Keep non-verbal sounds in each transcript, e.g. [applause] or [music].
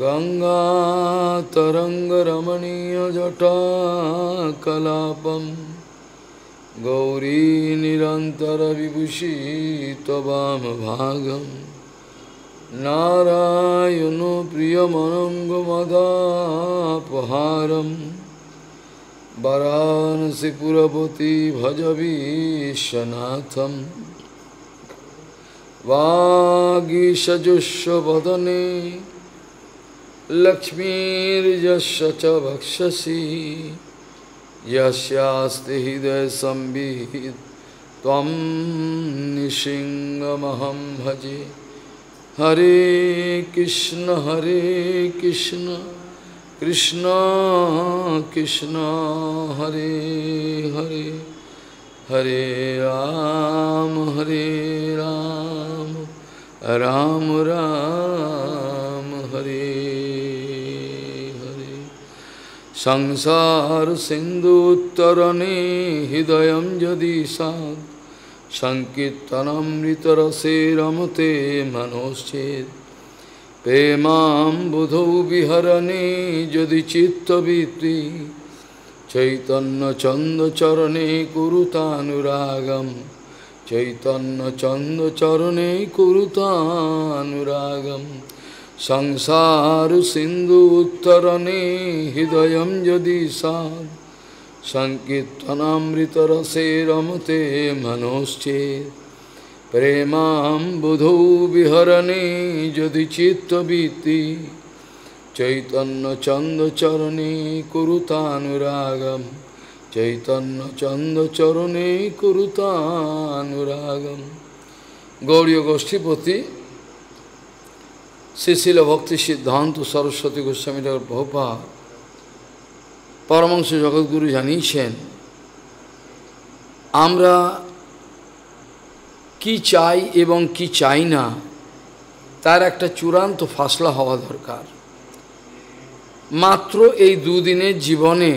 गङ्गातरङ्गरमणीयजटाकलापं गौरीनिरन्तरविभूषितवामभागं नारायणो प्रियमनङ्गमदापहारं वरानसिपुरपति भजवीशनाथं वागीषजुष्वदने लक्ष्मीर्यस्य च भक्षसि यस्यास्ति हृदयसंविहित त्वं भजे हरे कृष्ण हरे कृष्ण कृष्ण कृष्ण हरे हरे हरे राम हरे राम राम राम, राम সংসার সিন্ধু উত্তরণে হৃদয় যদি সাদ সংকীর্তনমৃতরসে রমতে মনোশ্চেদ প্রেমাম বুধৌ বিহরণে যদি চিত্তবৃত্তি চৈতন্য চন্দচরণে কুরুতানুরাগম চৈতন্য চন্দচরণে কুরুতানুরাগম संसारसिन्धु उत्तरणे हृदयं यदि सात् सङ्कीर्तनामृतरसे रमते मनोश्चेत् प्रेमां बुधौ विहरणे यदि चित्तवीति चैतन्यचन्दचरणे कुरुतानुरागं चैतन्यचन्दचरणे कुरुतानुरागं गौर्यगोष्ठीपति শ্রীশিল ভক্তি সিদ্ধান্ত সরস্বতী গোস্বামী ঠাকুর ভোপা পরমাংশ জগৎগুরু জানিয়েছেন আমরা কি চাই এবং কি চাই না তার একটা চূড়ান্ত ফাসলা হওয়া দরকার মাত্র এই দুদিনের জীবনে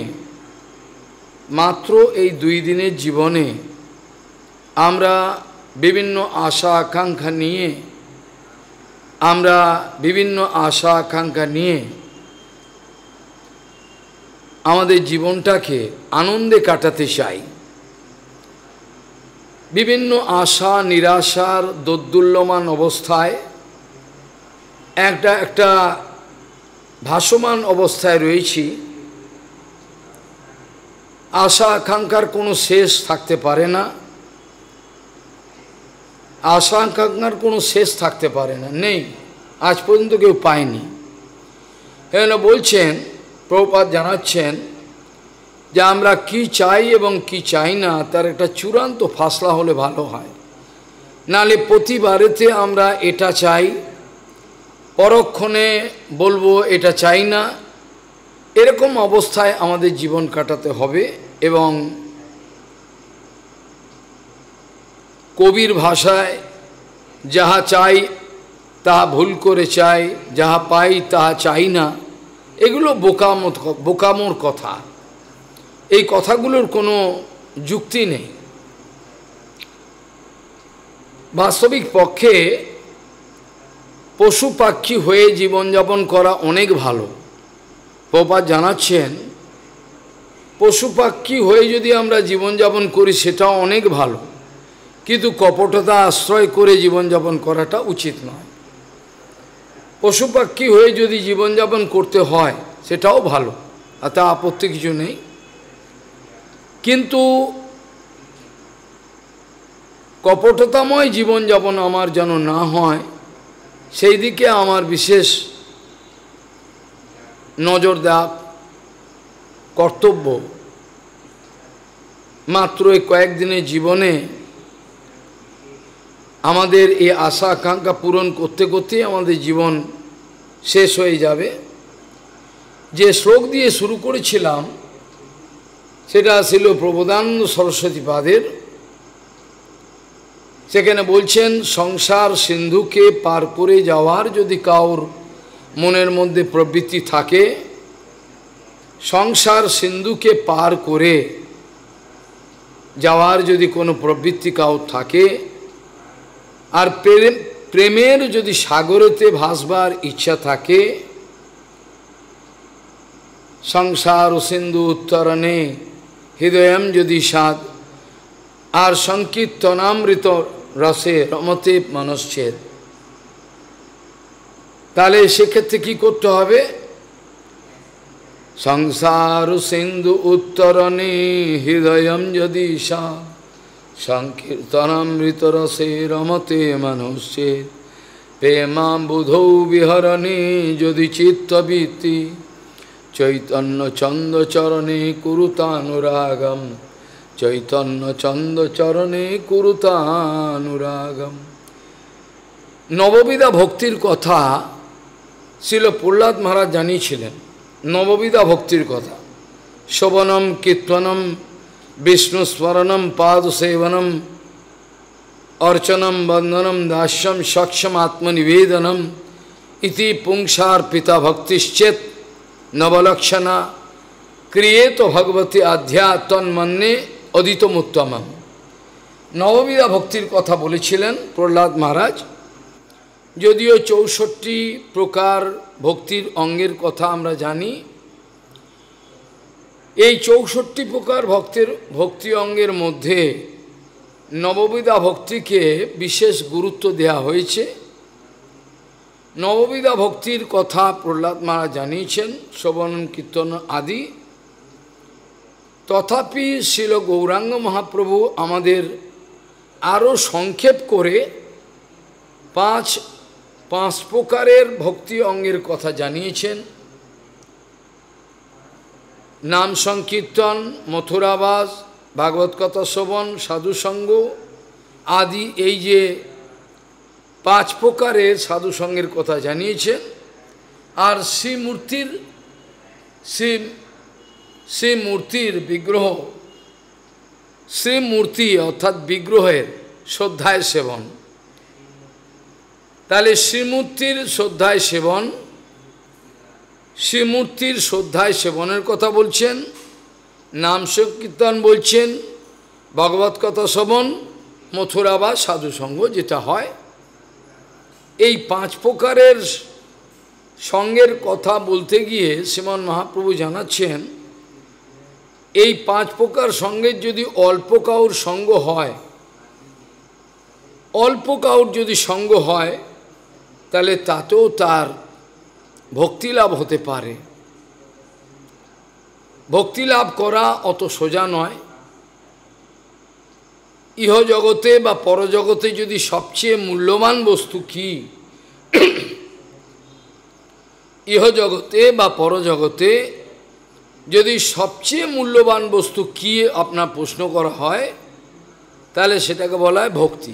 মাত্র এই দুই দিনের জীবনে আমরা বিভিন্ন আশা আকাঙ্ক্ষা নিয়ে আমরা বিভিন্ন আশা আকাঙ্ক্ষা নিয়ে আমাদের জীবনটাকে আনন্দে কাটাতে চাই বিভিন্ন আশা নিরাশার দোদ্দুল্যমান অবস্থায় একটা একটা ভাসমান অবস্থায় রয়েছি আশা আকাঙ্ক্ষার কোনো শেষ থাকতে পারে না আশাকাঙ্ক্ষার কোনো শেষ থাকতে পারে না নেই আজ পর্যন্ত কেউ পায়নি এজন্য বলছেন প্রপাত জানাচ্ছেন যে আমরা কি চাই এবং কি চাই না তার একটা চূড়ান্ত ফাসলা হলে ভালো হয় নালে প্রতিবারেতে আমরা এটা চাই পরক্ষণে বলবো এটা চাই না এরকম অবস্থায় আমাদের জীবন কাটাতে হবে এবং কবির ভাষায় যাহা চাই তাহা ভুল করে চাই যাহা পাই তাহা চাই না এগুলো বোকামো বোকামোর কথা এই কথাগুলোর কোনো যুক্তি নেই বাস্তবিক পক্ষে পশু পাখি হয়ে জীবনযাপন করা অনেক ভালো পোপা জানাচ্ছেন পশু পাখি হয়ে যদি আমরা জীবনযাপন করি সেটাও অনেক ভালো কিন্তু কপটতা আশ্রয় করে জীবনযাপন করাটা উচিত নয় পশু পাখি হয়ে যদি জীবনযাপন করতে হয় সেটাও ভালো তাতে আপত্তি কিছু নেই কিন্তু কপটতাময় জীবনযাপন আমার যেন না হয় সেই দিকে আমার বিশেষ নজর দেওয়া কর্তব্য মাত্র কয়েকদিনের জীবনে আমাদের এই আশা আকাঙ্ক্ষা পূরণ করতে করতে আমাদের জীবন শেষ হয়ে যাবে যে শ্লোক দিয়ে শুরু করেছিলাম সেটা ছিল প্রবোধানন্দ সরস্বতী পাদের সেখানে বলছেন সংসার সিন্ধুকে পার করে যাওয়ার যদি কাউর মনের মধ্যে প্রবৃত্তি থাকে সংসার সিন্ধুকে পার করে যাওয়ার যদি কোনো প্রবৃত্তি কাউর থাকে আর প্রেম প্রেমের যদি সাগরেতে ভাসবার ইচ্ছা থাকে সংসার ও সিন্ধু উত্তরণে হৃদয়ম যদি সাদ আর সংকীর্তনামৃত রসে রমতে মনশ্ছেদ তাহলে সেক্ষেত্রে কি করতে হবে সংসার সিন্ধু উত্তরণে হৃদয়ম যদি সাদ সংকীর্তনামৃতরসে রমতে মনুষ্যে প্রেমাম বুধৌ বিহরণে যদি চিত্তবৃত্তি চৈতন্য চন্দ চরণে কুরুতানুরাগম চৈতন্য চন্দ চরণে কুরুতানুরাগম নববিধা ভক্তির কথা ছিল প্রহ্লাদ মহারাজ জানিয়েছিলেন নববিধা ভক্তির কথা শোভনম কীর্তনম Vishnu Swaranam Padu Sevanam Archanam Bandhanam Dasyam Shaksham Atmanivedanam Iti Pungshar Pita Bhaktischet Navalakshana Kriyeto Bhagavati Adhya Tanmanne Aditam Uttamam নবমীরা ভক্তির কথা বলেছিলেন প্রহ্লাদ মহারাজ যদিও চৌষট্টি প্রকার ভক্তির অঙ্গের কথা আমরা জানি এই চৌষট্টি প্রকার ভক্তের ভক্তি অঙ্গের মধ্যে নববিধা ভক্তিকে বিশেষ গুরুত্ব দেয়া হয়েছে নববিধা ভক্তির কথা প্রহ্লাদ মারা জানিয়েছেন শ্রবণ কীর্তন আদি তথাপি শিল গৌরাঙ্গ মহাপ্রভু আমাদের আরও সংক্ষেপ করে পাঁচ পাঁচ প্রকারের ভক্তি অঙ্গের কথা জানিয়েছেন নাম সংকীর্তন মথুরাবাস ভাগবত কথা শ্রবণ সাধুসঙ্গ আদি এই যে পাঁচ প্রকারের সাধুসঙ্গের কথা জানিয়েছেন আর শ্রীমূর্তির শ্রী শ্রীমূর্তির বিগ্রহ শ্রীমূর্তি অর্থাৎ বিগ্রহের শ্রদ্ধায় সেবন তাহলে শ্রীমূর্তির শ্রদ্ধায় সেবন শ্রীমূর্তির শ্রদ্ধায় সেবনের কথা বলছেন নাম সংকীর্তন বলছেন ভগবত কথা শ্রবণ মথুরা বা সাধুসঙ্গ যেটা হয় এই পাঁচ প্রকারের সঙ্গের কথা বলতে গিয়ে শ্রীমন মহাপ্রভু জানাচ্ছেন এই পাঁচ প্রকার সঙ্গের যদি অল্প কাউর সঙ্গ হয় অল্প কাউর যদি সঙ্গ হয় তাহলে তাতেও তার ভক্তিলাভ হতে পারে ভক্তি লাভ করা অত সোজা নয় ইহজগতে বা পরজগতে যদি সবচেয়ে মূল্যবান বস্তু কি ইহজগতে বা পরজগতে যদি সবচেয়ে মূল্যবান বস্তু কি আপনার প্রশ্ন করা হয় তাহলে সেটাকে বলা হয় ভক্তি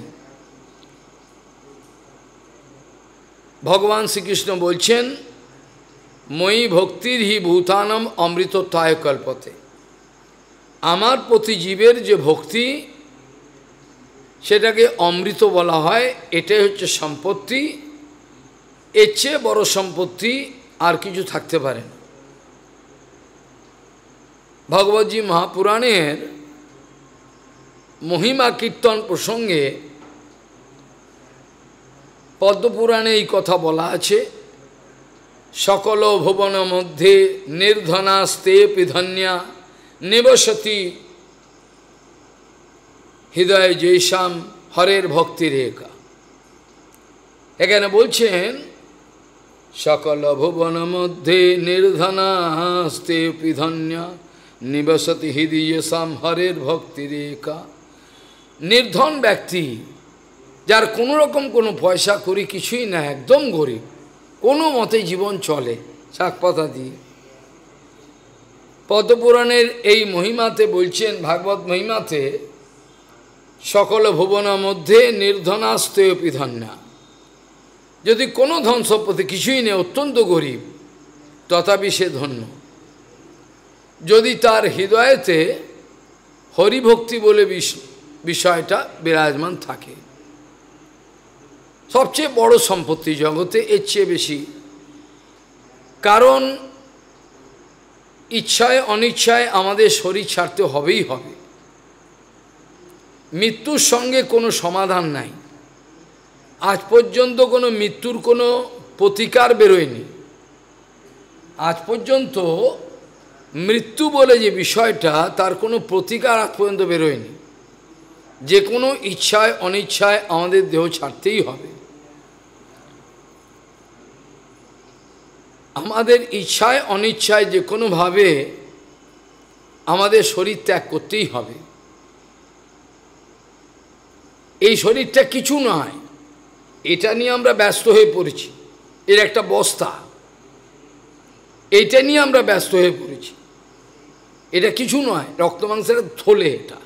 ভগবান শ্রীকৃষ্ণ বলছেন মই ভক্তির হি ভূতানম অমৃতত্বায় কল্পতে আমার প্রতি জীবের যে ভক্তি সেটাকে অমৃত বলা হয় এটাই হচ্ছে সম্পত্তি এর চেয়ে বড় সম্পত্তি আর কিছু থাকতে পারে না ভগবতী মহাপুরাণের মহিমা কীর্তন প্রসঙ্গে পদ্মপুরাণে এই কথা বলা আছে সকল ভুবন মধ্যে নির্ধনাস্তে পিধন্যা নিবসতি হৃদয় জৈশাম হরের ভক্তি রেখা এখানে বলছেন সকল ভুবন মধ্যে নির্ধনাস্তে পিধন্যা নিবসতি হৃদয়েশাম হরের ভক্তি রেখা নির্ধন ব্যক্তি যার কোনো রকম কোনো পয়সা করি কিছুই না একদম গরিব কোনো মতে জীবন চলে শাকপাতা দিয়ে পদপুরাণের এই মহিমাতে বলছেন ভাগবত মহিমাতে সকল ভুবনা মধ্যে নির্ধনাস্তেয় পিধন্যা যদি কোনো ধন সম্পত্তি কিছুই নেই অত্যন্ত গরিব তথাপি সে ধন্য যদি তার হৃদয়েতে হরিভক্তি বলে বিষয়টা বিরাজমান থাকে সবচেয়ে বড় সম্পত্তি জগতে এর চেয়ে বেশি কারণ ইচ্ছায় অনিচ্ছায় আমাদের শরীর ছাড়তে হবেই হবে মৃত্যুর সঙ্গে কোনো সমাধান নাই আজ পর্যন্ত কোনো মৃত্যুর কোনো প্রতিকার বেরোয়নি আজ পর্যন্ত মৃত্যু বলে যে বিষয়টা তার কোনো প্রতিকার আজ পর্যন্ত বেরোয়নি যে কোনো ইচ্ছায় অনিচ্ছায় আমাদের দেহ ছাড়তেই হবে আমাদের ইচ্ছায় অনিচ্ছায় যে কোনোভাবে আমাদের শরীর ত্যাগ করতেই হবে এই শরীরটা কিছু নয় এটা নিয়ে আমরা ব্যস্ত হয়ে পড়েছি এর একটা বস্তা এটা নিয়ে আমরা ব্যস্ত হয়ে পড়েছি এটা কিছু নয় রক্ত মাংসের থলে এটা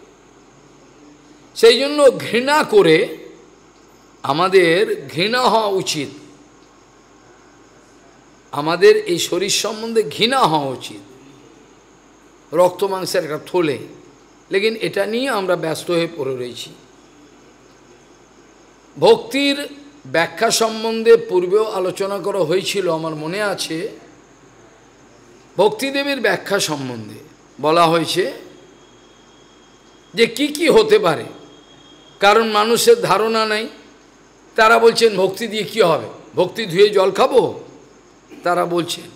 সেই জন্য ঘৃণা করে আমাদের ঘৃণা হওয়া উচিত আমাদের এই শরীর সম্বন্ধে ঘৃণা হওয়া উচিত রক্ত মাংসের একটা থলে লেকিন এটা নিয়ে আমরা ব্যস্ত হয়ে পড়ে রয়েছি ভক্তির ব্যাখ্যা সম্বন্ধে পূর্বেও আলোচনা করা হয়েছিল আমার মনে আছে ভক্তিদেবীর ব্যাখ্যা সম্বন্ধে বলা হয়েছে যে কি কি হতে পারে কারণ মানুষের ধারণা নাই তারা বলছেন ভক্তি দিয়ে কি হবে ভক্তি ধুয়ে জল খাবো তারা বলছেন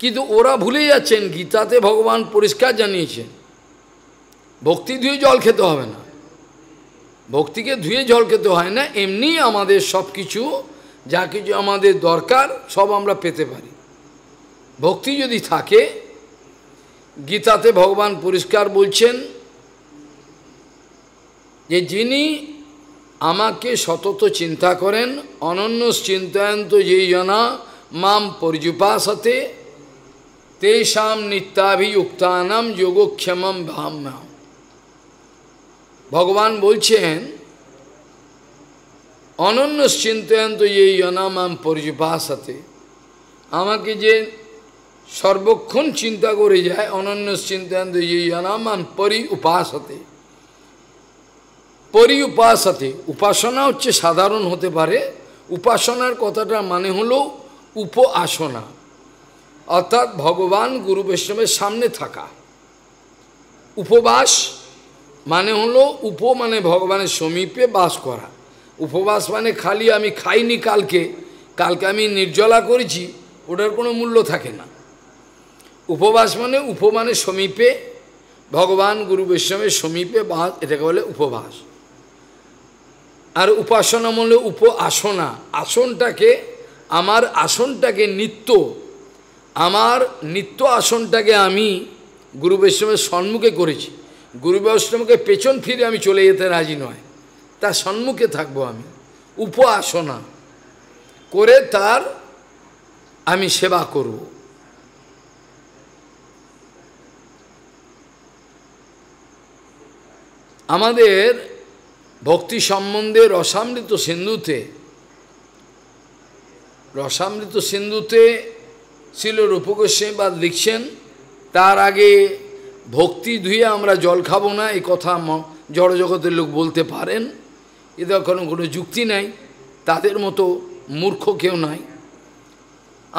কিন্তু ওরা ভুলে যাচ্ছেন গীতাতে ভগবান পরিষ্কার জানিয়েছেন ভক্তি ধুয়ে জল খেতে হবে না ভক্তিকে ধুয়ে জল খেতে হয় না এমনি আমাদের সব কিছু যা কিছু আমাদের দরকার সব আমরা পেতে পারি ভক্তি যদি থাকে গীতাতে ভগবান পরিষ্কার বলছেন যে যিনি আমাকে সতত চিন্তা করেন অনন্য চিন্তায়ন্ত যেই জনা মাম পরিজুপাসতে তেষাম নিত্যাভিযুক্তানাম যোগক্ষেমম ভাম্যাম ভগবান বলছেন অনন্য চিন্তয়ন্ত যে অনামাম পর্যুপাসতে আমাকে যে সর্বক্ষণ চিন্তা করে যায় অনন্য চিন্তয়ন্ত যে অনামাম পরি উপাসতে পরি উপাসতে উপাসনা হচ্ছে সাধারণ হতে পারে উপাসনার কথাটা মানে হলো উপ আসনা অর্থাৎ ভগবান গুরু বৈষ্ণবের সামনে থাকা উপবাস মানে হলো উপ মানে ভগবানের সমীপে বাস করা উপবাস মানে খালি আমি খাইনি কালকে কালকে আমি নির্জলা করেছি ওটার কোনো মূল্য থাকে না উপবাস মানে উপমানে সমীপে ভগবান গুরু বৈষ্ণবের সমীপে বাস এটাকে বলে উপবাস আর উপাসনা মূল্য মানে উপ আসনা আসনটাকে আমার আসনটাকে নিত্য আমার নিত্য আসনটাকে আমি গুরু বৈষ্ণবের সম্মুখে করেছি গুরু বৈষ্ণবকে পেছন ফিরে আমি চলে যেতে রাজি নয় তার সম্মুখে থাকবো আমি উপ আসনা করে তার আমি সেবা করব আমাদের ভক্তি সম্বন্ধে রসামৃত সিন্ধুতে রসামৃত সিন্ধুতে ছিল রূপগোস্বামীবাদ লিখছেন তার আগে ভক্তি ধুয়ে আমরা জল খাবো না এই কথা জড়জগতের লোক বলতে পারেন এদের কোনো কোনো যুক্তি নাই তাদের মতো মূর্খ কেউ নাই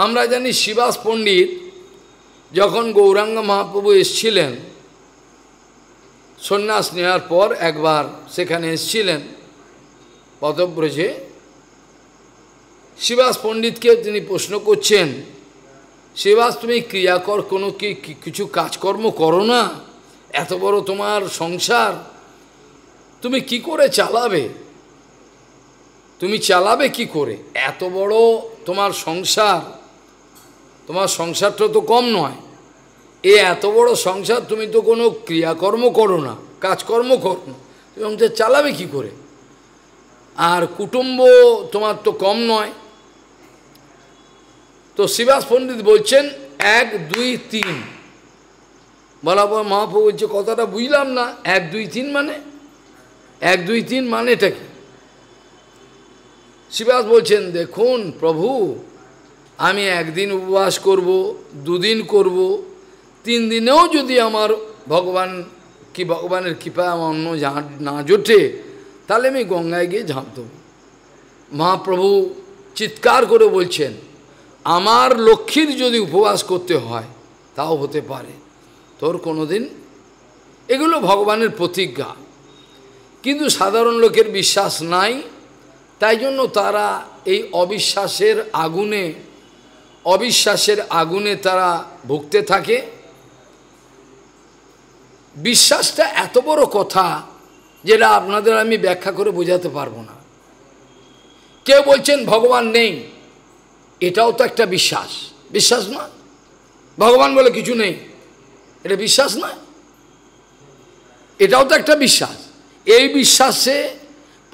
আমরা জানি শিবাস পণ্ডিত যখন গৌরাঙ্গ মহাপ্রভু এসছিলেন সন্ন্যাস নেওয়ার পর একবার সেখানে এসছিলেন পদব্রজে শিবাস পণ্ডিতকে তিনি প্রশ্ন করছেন শিবাস তুমি ক্রিয়াকর কোনো কি কিছু কাজকর্ম করো না এত বড় তোমার সংসার তুমি কি করে চালাবে তুমি চালাবে কি করে এত বড় তোমার সংসার তোমার সংসারটা তো কম নয় এ এত বড় সংসার তুমি তো কোনো ক্রিয়াকর্ম করো না কাজকর্ম করো না তুমি চালাবে কি করে আর কুটুম্ব তোমার তো কম নয় তো শিবাস পণ্ডিত বলছেন এক দুই তিন বরাবর মহাপ্রভু বলছে কথাটা বুঝলাম না এক দুই তিন মানে এক দুই তিন মানে এটা কি শিবাস বলছেন দেখুন প্রভু আমি একদিন উপবাস করব দুদিন করব তিন দিনেও যদি আমার ভগবান কি ভগবানের কৃপায় আমার অন্য না জোটে তাহলে আমি গঙ্গায় গিয়ে ঝাঁপ দেব মহাপ্রভু চিৎকার করে বলছেন আমার লক্ষ্মীর যদি উপবাস করতে হয় তাও হতে পারে তোর কোনো দিন এগুলো ভগবানের প্রতিজ্ঞা কিন্তু সাধারণ লোকের বিশ্বাস নাই তাই জন্য তারা এই অবিশ্বাসের আগুনে অবিশ্বাসের আগুনে তারা ভুগতে থাকে বিশ্বাসটা এত বড় কথা যেটা আপনাদের আমি ব্যাখ্যা করে বোঝাতে পারবো না কেউ বলছেন ভগবান নেই এটাও তো একটা বিশ্বাস বিশ্বাস না ভগবান বলে কিছু নেই এটা বিশ্বাস না এটাও তো একটা বিশ্বাস এই বিশ্বাসে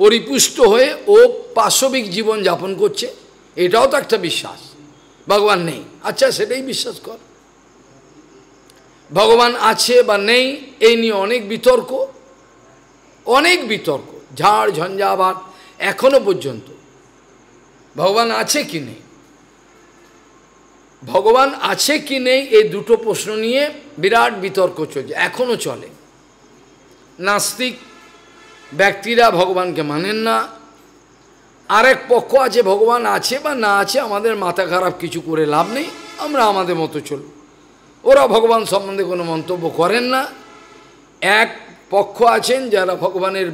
পরিপুষ্ট হয়ে ও পাশবিক জীবন যাপন করছে এটাও তো একটা বিশ্বাস ভগবান নেই আচ্ছা সেটাই বিশ্বাস কর ভগবান আছে বা নেই এই নিয়ে অনেক বিতর্ক অনেক বিতর্ক ঝাড় ঝঞ্ঝা এখনো পর্যন্ত ভগবান আছে কি নেই ভগবান আছে কি নেই এই দুটো প্রশ্ন নিয়ে বিরাট বিতর্ক চলছে এখনও চলে নাস্তিক ব্যক্তিরা ভগবানকে মানেন না আরেক পক্ষ আছে ভগবান আছে বা না আছে আমাদের মাথা খারাপ কিছু করে লাভ নেই আমরা আমাদের মতো চলব ওরা ভগবান সম্বন্ধে কোনো মন্তব্য করেন না এক পক্ষ আছেন যারা ভগবানের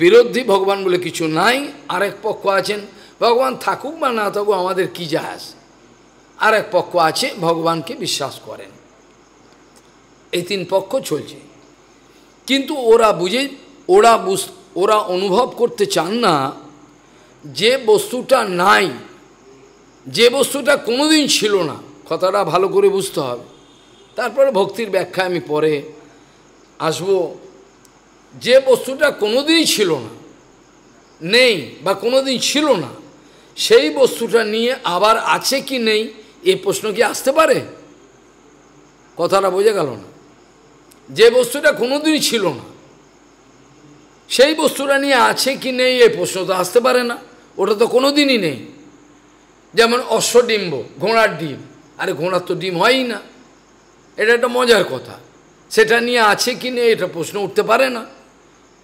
বিরোধী ভগবান বলে কিছু নাই আরেক পক্ষ আছেন ভগবান থাকুক বা না থাকুক আমাদের কী যায় আসে আর এক পক্ষ আছে ভগবানকে বিশ্বাস করেন এই তিন পক্ষ চলছে কিন্তু ওরা বুঝে ওরা বুঝ ওরা অনুভব করতে চান না যে বস্তুটা নাই যে বস্তুটা কোনোদিন ছিল না কথাটা ভালো করে বুঝতে হবে তারপরে ভক্তির ব্যাখ্যা আমি পরে আসব যে বস্তুটা কোনোদিনই ছিল না নেই বা কোনোদিন ছিল না সেই বস্তুটা নিয়ে আবার আছে কি নেই এ প্রশ্ন কি আসতে পারে কথাটা বোঝা গেল না যে বস্তুটা কোনোদিনই ছিল না সেই বস্তুটা নিয়ে আছে কি নেই এই প্রশ্ন তো আসতে পারে না ওটা তো কোনো দিনই নেই যেমন অশ্বডিম্ব ঘোড়ার ডিম আরে ঘোড়ার তো ডিম হয়ই না এটা একটা মজার কথা সেটা নিয়ে আছে কি নেই এটা প্রশ্ন উঠতে পারে না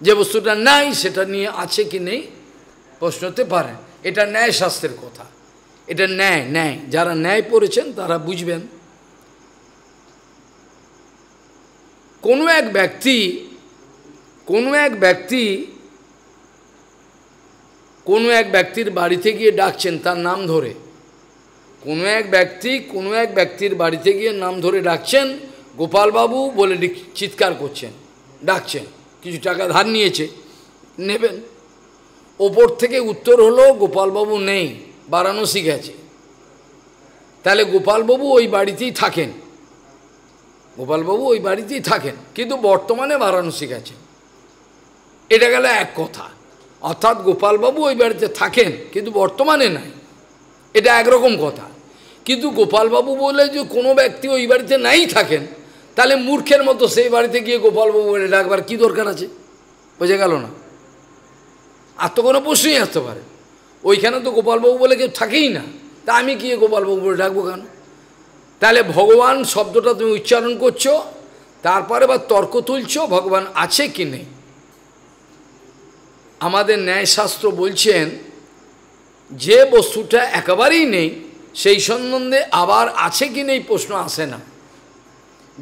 যে বস্তুটা নাই সেটা নিয়ে আছে কি নেই প্রশ্ন হতে পারে এটা ন্যায় শাস্ত্রের কথা এটা ন্যায় ন্যায় যারা ন্যায় পড়েছেন তারা বুঝবেন কোনো এক ব্যক্তি কোনো এক ব্যক্তি কোনো এক ব্যক্তির বাড়িতে গিয়ে ডাকছেন তার নাম ধরে কোনো এক ব্যক্তি কোনো এক ব্যক্তির বাড়িতে গিয়ে নাম ধরে ডাকছেন গোপালবাবু বলে চিৎকার করছেন ডাকছেন কিছু টাকা ধার নিয়েছে নেবেন ওপর থেকে উত্তর হলো গোপালবাবু নেই বারাণসী গেছে তাহলে গোপালবাবু ওই বাড়িতেই থাকেন গোপালবাবু ওই বাড়িতেই থাকেন কিন্তু বর্তমানে বারাণসী গেছেন এটা গেল এক কথা অর্থাৎ গোপালবাবু ওই বাড়িতে থাকেন কিন্তু বর্তমানে নাই এটা একরকম কথা কিন্তু গোপালবাবু বলে যে কোনো ব্যক্তি ওই বাড়িতে নাই থাকেন তাহলে মূর্খের মতো সেই বাড়িতে গিয়ে গোপালবাবু বলে ডাকবার কি দরকার আছে বোঝা গেল না আর তো কোনো প্রশ্নই আসতে পারে ওইখানে তো গোপালবাবু বলে কেউ থাকেই না তা আমি গিয়ে গোপালবাবু বলে ডাকবো কেন তাহলে ভগবান শব্দটা তুমি উচ্চারণ করছো তারপরে বা তর্ক তুলছো ভগবান আছে কি নেই আমাদের ন্যায়শাস্ত্র বলছেন যে বস্তুটা একেবারেই নেই সেই সম্বন্ধে আবার আছে কি নেই প্রশ্ন আসে না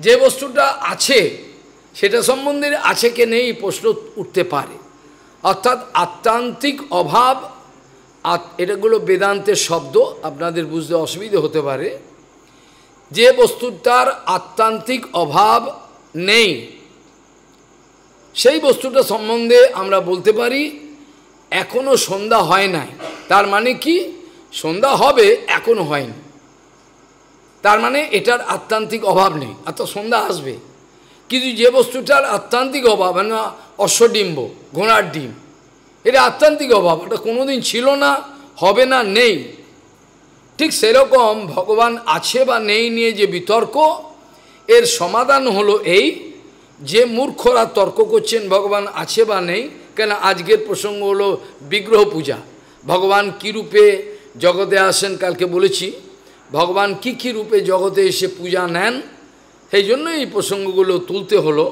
যে বস্তুটা আছে সেটা সম্বন্ধে আছে কি নেই প্রশ্ন উঠতে পারে অর্থাৎ আত্মান্তিক অভাব আর এটাগুলো বেদান্তের শব্দ আপনাদের বুঝতে অসুবিধে হতে পারে যে বস্তুটার আত্মান্তিক অভাব নেই সেই বস্তুটা সম্বন্ধে আমরা বলতে পারি এখনও সন্ধ্যা হয় নাই তার মানে কি সন্ধ্যা হবে এখনও হয়নি তার মানে এটার আত্মান্তিক অভাব নেই এত সন্ধ্যা আসবে কিন্তু যে বস্তুটার আত্মান্তিক অভাব মানে অশ্বডিম্ব ঘোড়ার ডিম্ব এটা আত্যান্তিক অভাব এটা কোনোদিন ছিল না হবে না নেই ঠিক সেরকম ভগবান আছে বা নেই নিয়ে যে বিতর্ক এর সমাধান হলো এই যে মূর্খরা তর্ক করছেন ভগবান আছে বা নেই কেন আজকের প্রসঙ্গ হলো বিগ্রহ পূজা ভগবান কী রূপে জগতে আসেন কালকে বলেছি ভগবান কি কি রূপে জগতে এসে পূজা নেন সেই জন্য এই প্রসঙ্গগুলো তুলতে হলো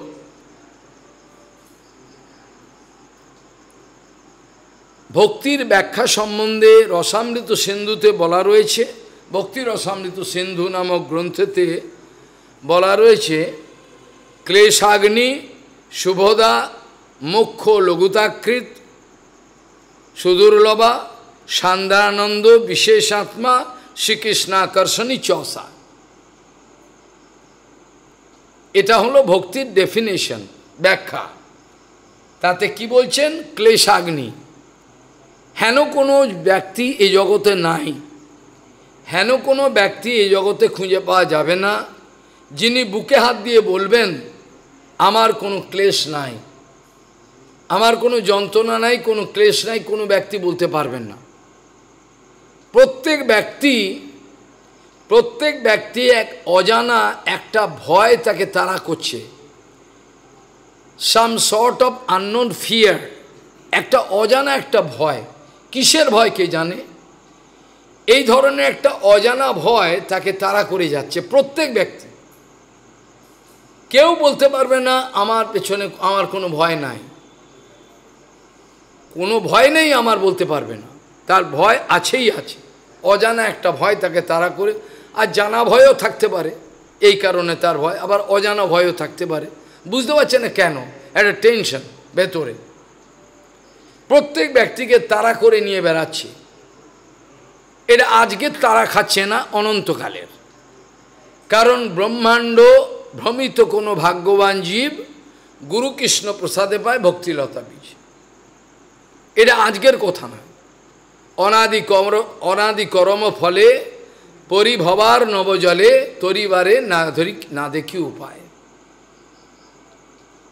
ভক্তির ব্যাখ্যা সম্বন্ধে রসামৃত সিন্ধুতে বলা রয়েছে ভক্তি রসামৃত সিন্ধু নামক গ্রন্থেতে বলা রয়েছে ক্লেশাগ্নি শুভদা মুখ্য লঘুতাকৃত সুদুর্লভা সান্দানন্দ বিশেষ শ্রীকৃষ্ণ শ্রীকৃষ্ণাকর্ষণী চসা এটা হলো ভক্তির ডেফিনেশন ব্যাখ্যা তাতে কি বলছেন ক্লেশাগ্নি হেন কোনো ব্যক্তি এই জগতে নাই হেন কোনো ব্যক্তি এই জগতে খুঁজে পাওয়া যাবে না যিনি বুকে হাত দিয়ে বলবেন আমার কোনো ক্লেশ নাই আমার কোনো যন্ত্রণা নাই কোনো ক্লেশ নাই কোনো ব্যক্তি বলতে পারবেন না প্রত্যেক ব্যক্তি প্রত্যেক ব্যক্তি এক অজানা একটা ভয় তাকে তারা করছে some sort of unknown fear একটা অজানা একটা ভয় কিসের ভয় কে জানে এই ধরনের একটা অজানা ভয় তাকে তারা করে যাচ্ছে প্রত্যেক ব্যক্তি কেউ বলতে পারবে না আমার পেছনে আমার কোনো ভয় নাই কোনো ভয় নেই আমার বলতে পারবে না তার ভয় আছেই আছে অজানা একটা ভয় তাকে তারা করে আর জানা ভয়ও থাকতে পারে এই কারণে তার ভয় আবার অজানা ভয়ও থাকতে পারে বুঝতে পারছে না কেন একটা টেনশন ভেতরে প্রত্যেক ব্যক্তিকে তারা করে নিয়ে বেড়াচ্ছে এটা আজকে তারা খাচ্ছে না অনন্তকালের কারণ ব্রহ্মাণ্ড ভ্রমিত কোনো ভাগ্যবান জীব গুরুকৃষ্ণ প্রসাদে পায় ভক্তিলতা বীজ এটা আজকের কথা না অনাদি কর্ম অনাদি করম ফলে পরিভবার নবজলে তরিবারে না ধরি না দেখি উপায়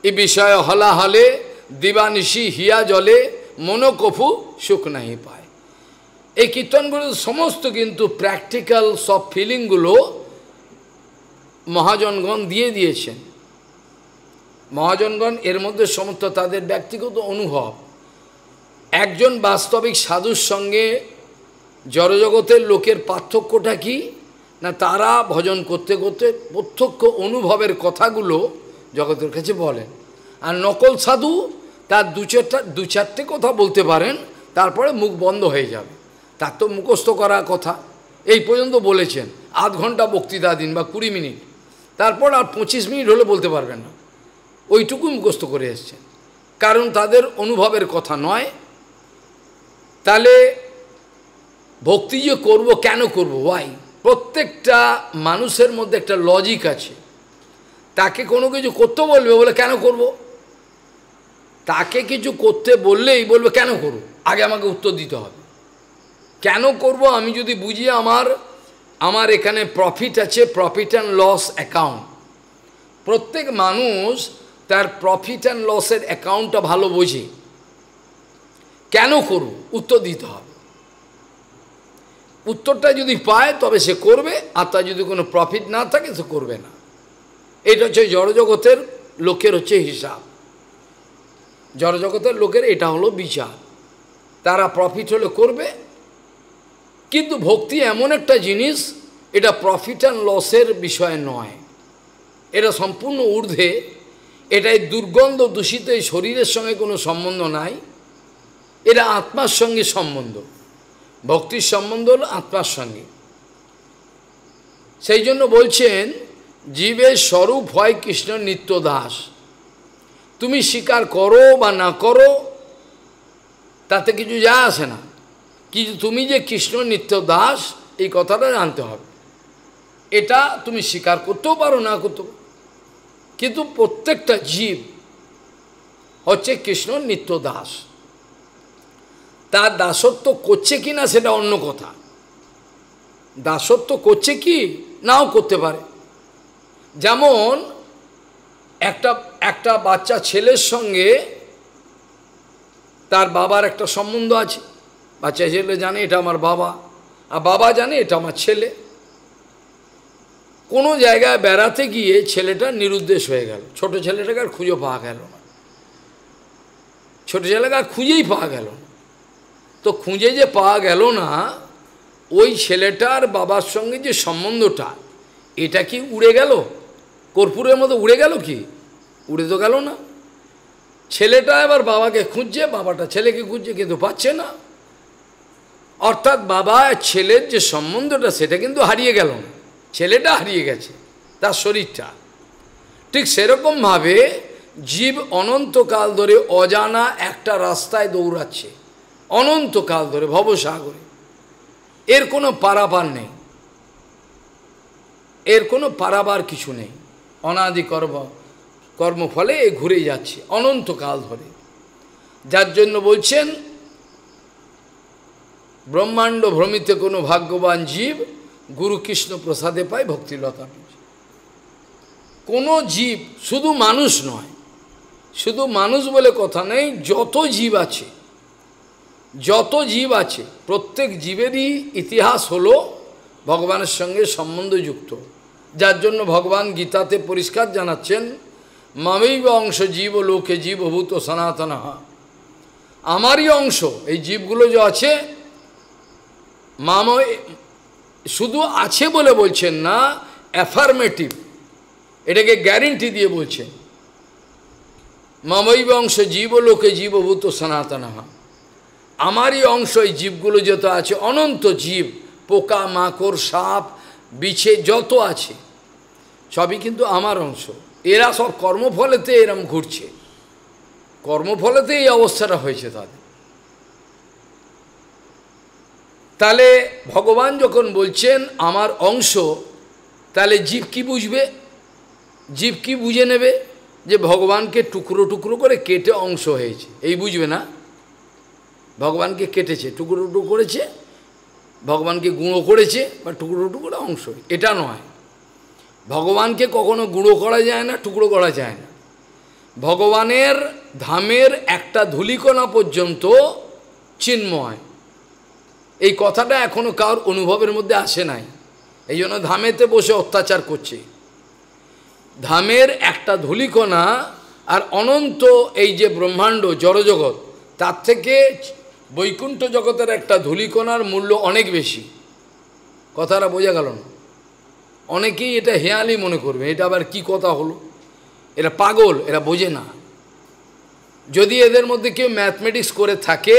এ বিষয়ে হলা হলে দিবানিশি হিয়া জলে মনোকফু সুখ নাহি পায় এই কীর্তনগুলো সমস্ত কিন্তু প্র্যাকটিক্যাল সব ফিলিংগুলো মহাজনগণ দিয়ে দিয়েছেন মহাজনগণ এর মধ্যে সমস্ত তাদের ব্যক্তিগত অনুভব একজন বাস্তবিক সাধুর সঙ্গে জড়জগতের লোকের পার্থক্যটা কি না তারা ভজন করতে করতে প্রত্যক্ষ অনুভবের কথাগুলো জগতের কাছে বলেন আর নকল সাধু তার দু চারটা দু চারটে কথা বলতে পারেন তারপরে মুখ বন্ধ হয়ে যাবে তার তো মুখস্থ করার কথা এই পর্যন্ত বলেছেন আধ ঘন্টা বক্তৃতা দিন বা কুড়ি মিনিট তারপর আর পঁচিশ মিনিট হলে বলতে পারবেন না ওইটুকু মুখস্থ করে এসছেন কারণ তাদের অনুভবের কথা নয় তাহলে ভক্তি যে করব কেন করব ওয়াই প্রত্যেকটা মানুষের মধ্যে একটা লজিক আছে তাকে কোনো কিছু করতে বলবে বলে কেন করবো তাকে কিছু করতে বললেই বলবে কেন করো আগে আমাকে উত্তর দিতে হবে কেন করব আমি যদি বুঝি আমার আমার এখানে প্রফিট আছে প্রফিট অ্যান্ড লস অ্যাকাউন্ট প্রত্যেক মানুষ তার প্রফিট অ্যান্ড লসের অ্যাকাউন্টটা ভালো বোঝে কেন করব উত্তর দিতে হবে উত্তরটা যদি পায় তবে সে করবে আর তার যদি কোনো প্রফিট না থাকে সে করবে না এটা হচ্ছে জড়জগতের লোকের হচ্ছে হিসাব জড়জগতের লোকের এটা হলো বিচার তারা প্রফিট হলে করবে কিন্তু ভক্তি এমন একটা জিনিস এটা প্রফিট অ্যান্ড লসের বিষয় নয় এটা সম্পূর্ণ ঊর্ধ্বে এটাই দুর্গন্ধ দূষিত এই শরীরের সঙ্গে কোনো সম্বন্ধ নাই এটা আত্মার সঙ্গে সম্বন্ধ ভক্তির সম্বন্ধ হল আত্মার সঙ্গে সেই জন্য বলছেন জীবের স্বরূপ হয় কৃষ্ণ নিত্য দাস তুমি স্বীকার করো বা না করো তাতে কিছু যা আসে না কিছু তুমি যে কৃষ্ণ নিত্য দাস এই কথাটা জানতে হবে এটা তুমি স্বীকার করতেও পারো না করতেও কিন্তু প্রত্যেকটা জীব হচ্ছে কৃষ্ণ নিত্য দাস তার দাসত্ব করছে কি না সেটা অন্য কথা দাসত্ব করছে কি নাও করতে পারে যেমন একটা একটা বাচ্চা ছেলের সঙ্গে তার বাবার একটা সম্বন্ধ আছে বাচ্চা ছেলে জানে এটা আমার বাবা আর বাবা জানে এটা আমার ছেলে কোনো জায়গায় বেড়াতে গিয়ে ছেলেটা নিরুদ্দেশ হয়ে গেল ছোট ছেলেটাকে আর খুঁজে পাওয়া গেল না ছোট ছেলেকে আর খুঁজেই পাওয়া গেল না তো খুঁজে যে পাওয়া গেল না ওই ছেলেটার বাবার সঙ্গে যে সম্বন্ধটা এটা কি উড়ে গেল কর্পূরের মতো উড়ে গেল কি উড়ে তো গেল না ছেলেটা এবার বাবাকে খুঁজছে বাবাটা ছেলেকে খুঁজছে কিন্তু পাচ্ছে না অর্থাৎ বাবা ছেলের যে সম্বন্ধটা সেটা কিন্তু হারিয়ে গেল না ছেলেটা হারিয়ে গেছে তার শরীরটা ঠিক সেরকমভাবে জীব অনন্তকাল ধরে অজানা একটা রাস্তায় দৌড়াচ্ছে অনন্তকাল ধরে ভবসাগরে এর কোনো পারাপার নেই এর কোনো পারাবার কিছু নেই অনাদি অনাদিকর্ভ কর্মফলে এ ঘুরে যাচ্ছে অনন্তকাল ধরে যার জন্য বলছেন ব্রহ্মাণ্ড ভ্রমিতে কোনো ভাগ্যবান জীব গুরু কৃষ্ণ প্রসাদে পায় ভক্তিলতা কোনো জীব শুধু মানুষ নয় শুধু মানুষ বলে কথা নেই যত জীব আছে যত জীব আছে প্রত্যেক জীবেরই ইতিহাস হলো ভগবানের সঙ্গে সম্বন্ধযুক্ত যার জন্য ভগবান গীতাতে পরিষ্কার জানাচ্ছেন মামেইব অংশ জীব লোকে জীবভূত সনাতন আমারই অংশ এই জীবগুলো যে আছে মাম শুধু আছে বলে বলছেন না অ্যাফার্মেটিভ এটাকে গ্যারেন্টি দিয়ে বলছেন মামৈব অংশ লোকে জীবভূত সনাতন আমারই অংশ এই জীবগুলো যত আছে অনন্ত জীব পোকা মাকড় সাপ বিছে যত আছে সবই কিন্তু আমার অংশ এরা সব কর্মফলেতে এরম ঘুরছে কর্মফলেতে এই অবস্থাটা হয়েছে তাদের তাহলে ভগবান যখন বলছেন আমার অংশ তাহলে জীব কি বুঝবে জীব কি বুঝে নেবে যে ভগবানকে টুকরো টুকরো করে কেটে অংশ হয়েছে এই বুঝবে না ভগবানকে কেটেছে টুকরো টুকরো করেছে ভগবানকে গুঁড়ো করেছে বা টুকরো টুকরো অংশ এটা নয় ভগবানকে কখনো গুঁড়ো করা যায় না টুকরো করা যায় না ভগবানের ধামের একটা ধুলিকণা পর্যন্ত চিন্ময় এই কথাটা এখনও কার অনুভবের মধ্যে আসে নাই এই জন্য ধামেতে বসে অত্যাচার করছে ধামের একটা ধুলিকণা আর অনন্ত এই যে ব্রহ্মাণ্ড জড়জগৎ তার থেকে বৈকুণ্ঠ জগতের একটা ধুলিকণার মূল্য অনেক বেশি কথাটা বোঝা গেল না অনেকেই এটা হেয়ালি মনে করবে এটা আবার কি কথা হলো এরা পাগল এরা বোঝে না যদি এদের মধ্যে কেউ ম্যাথমেটিক্স করে থাকে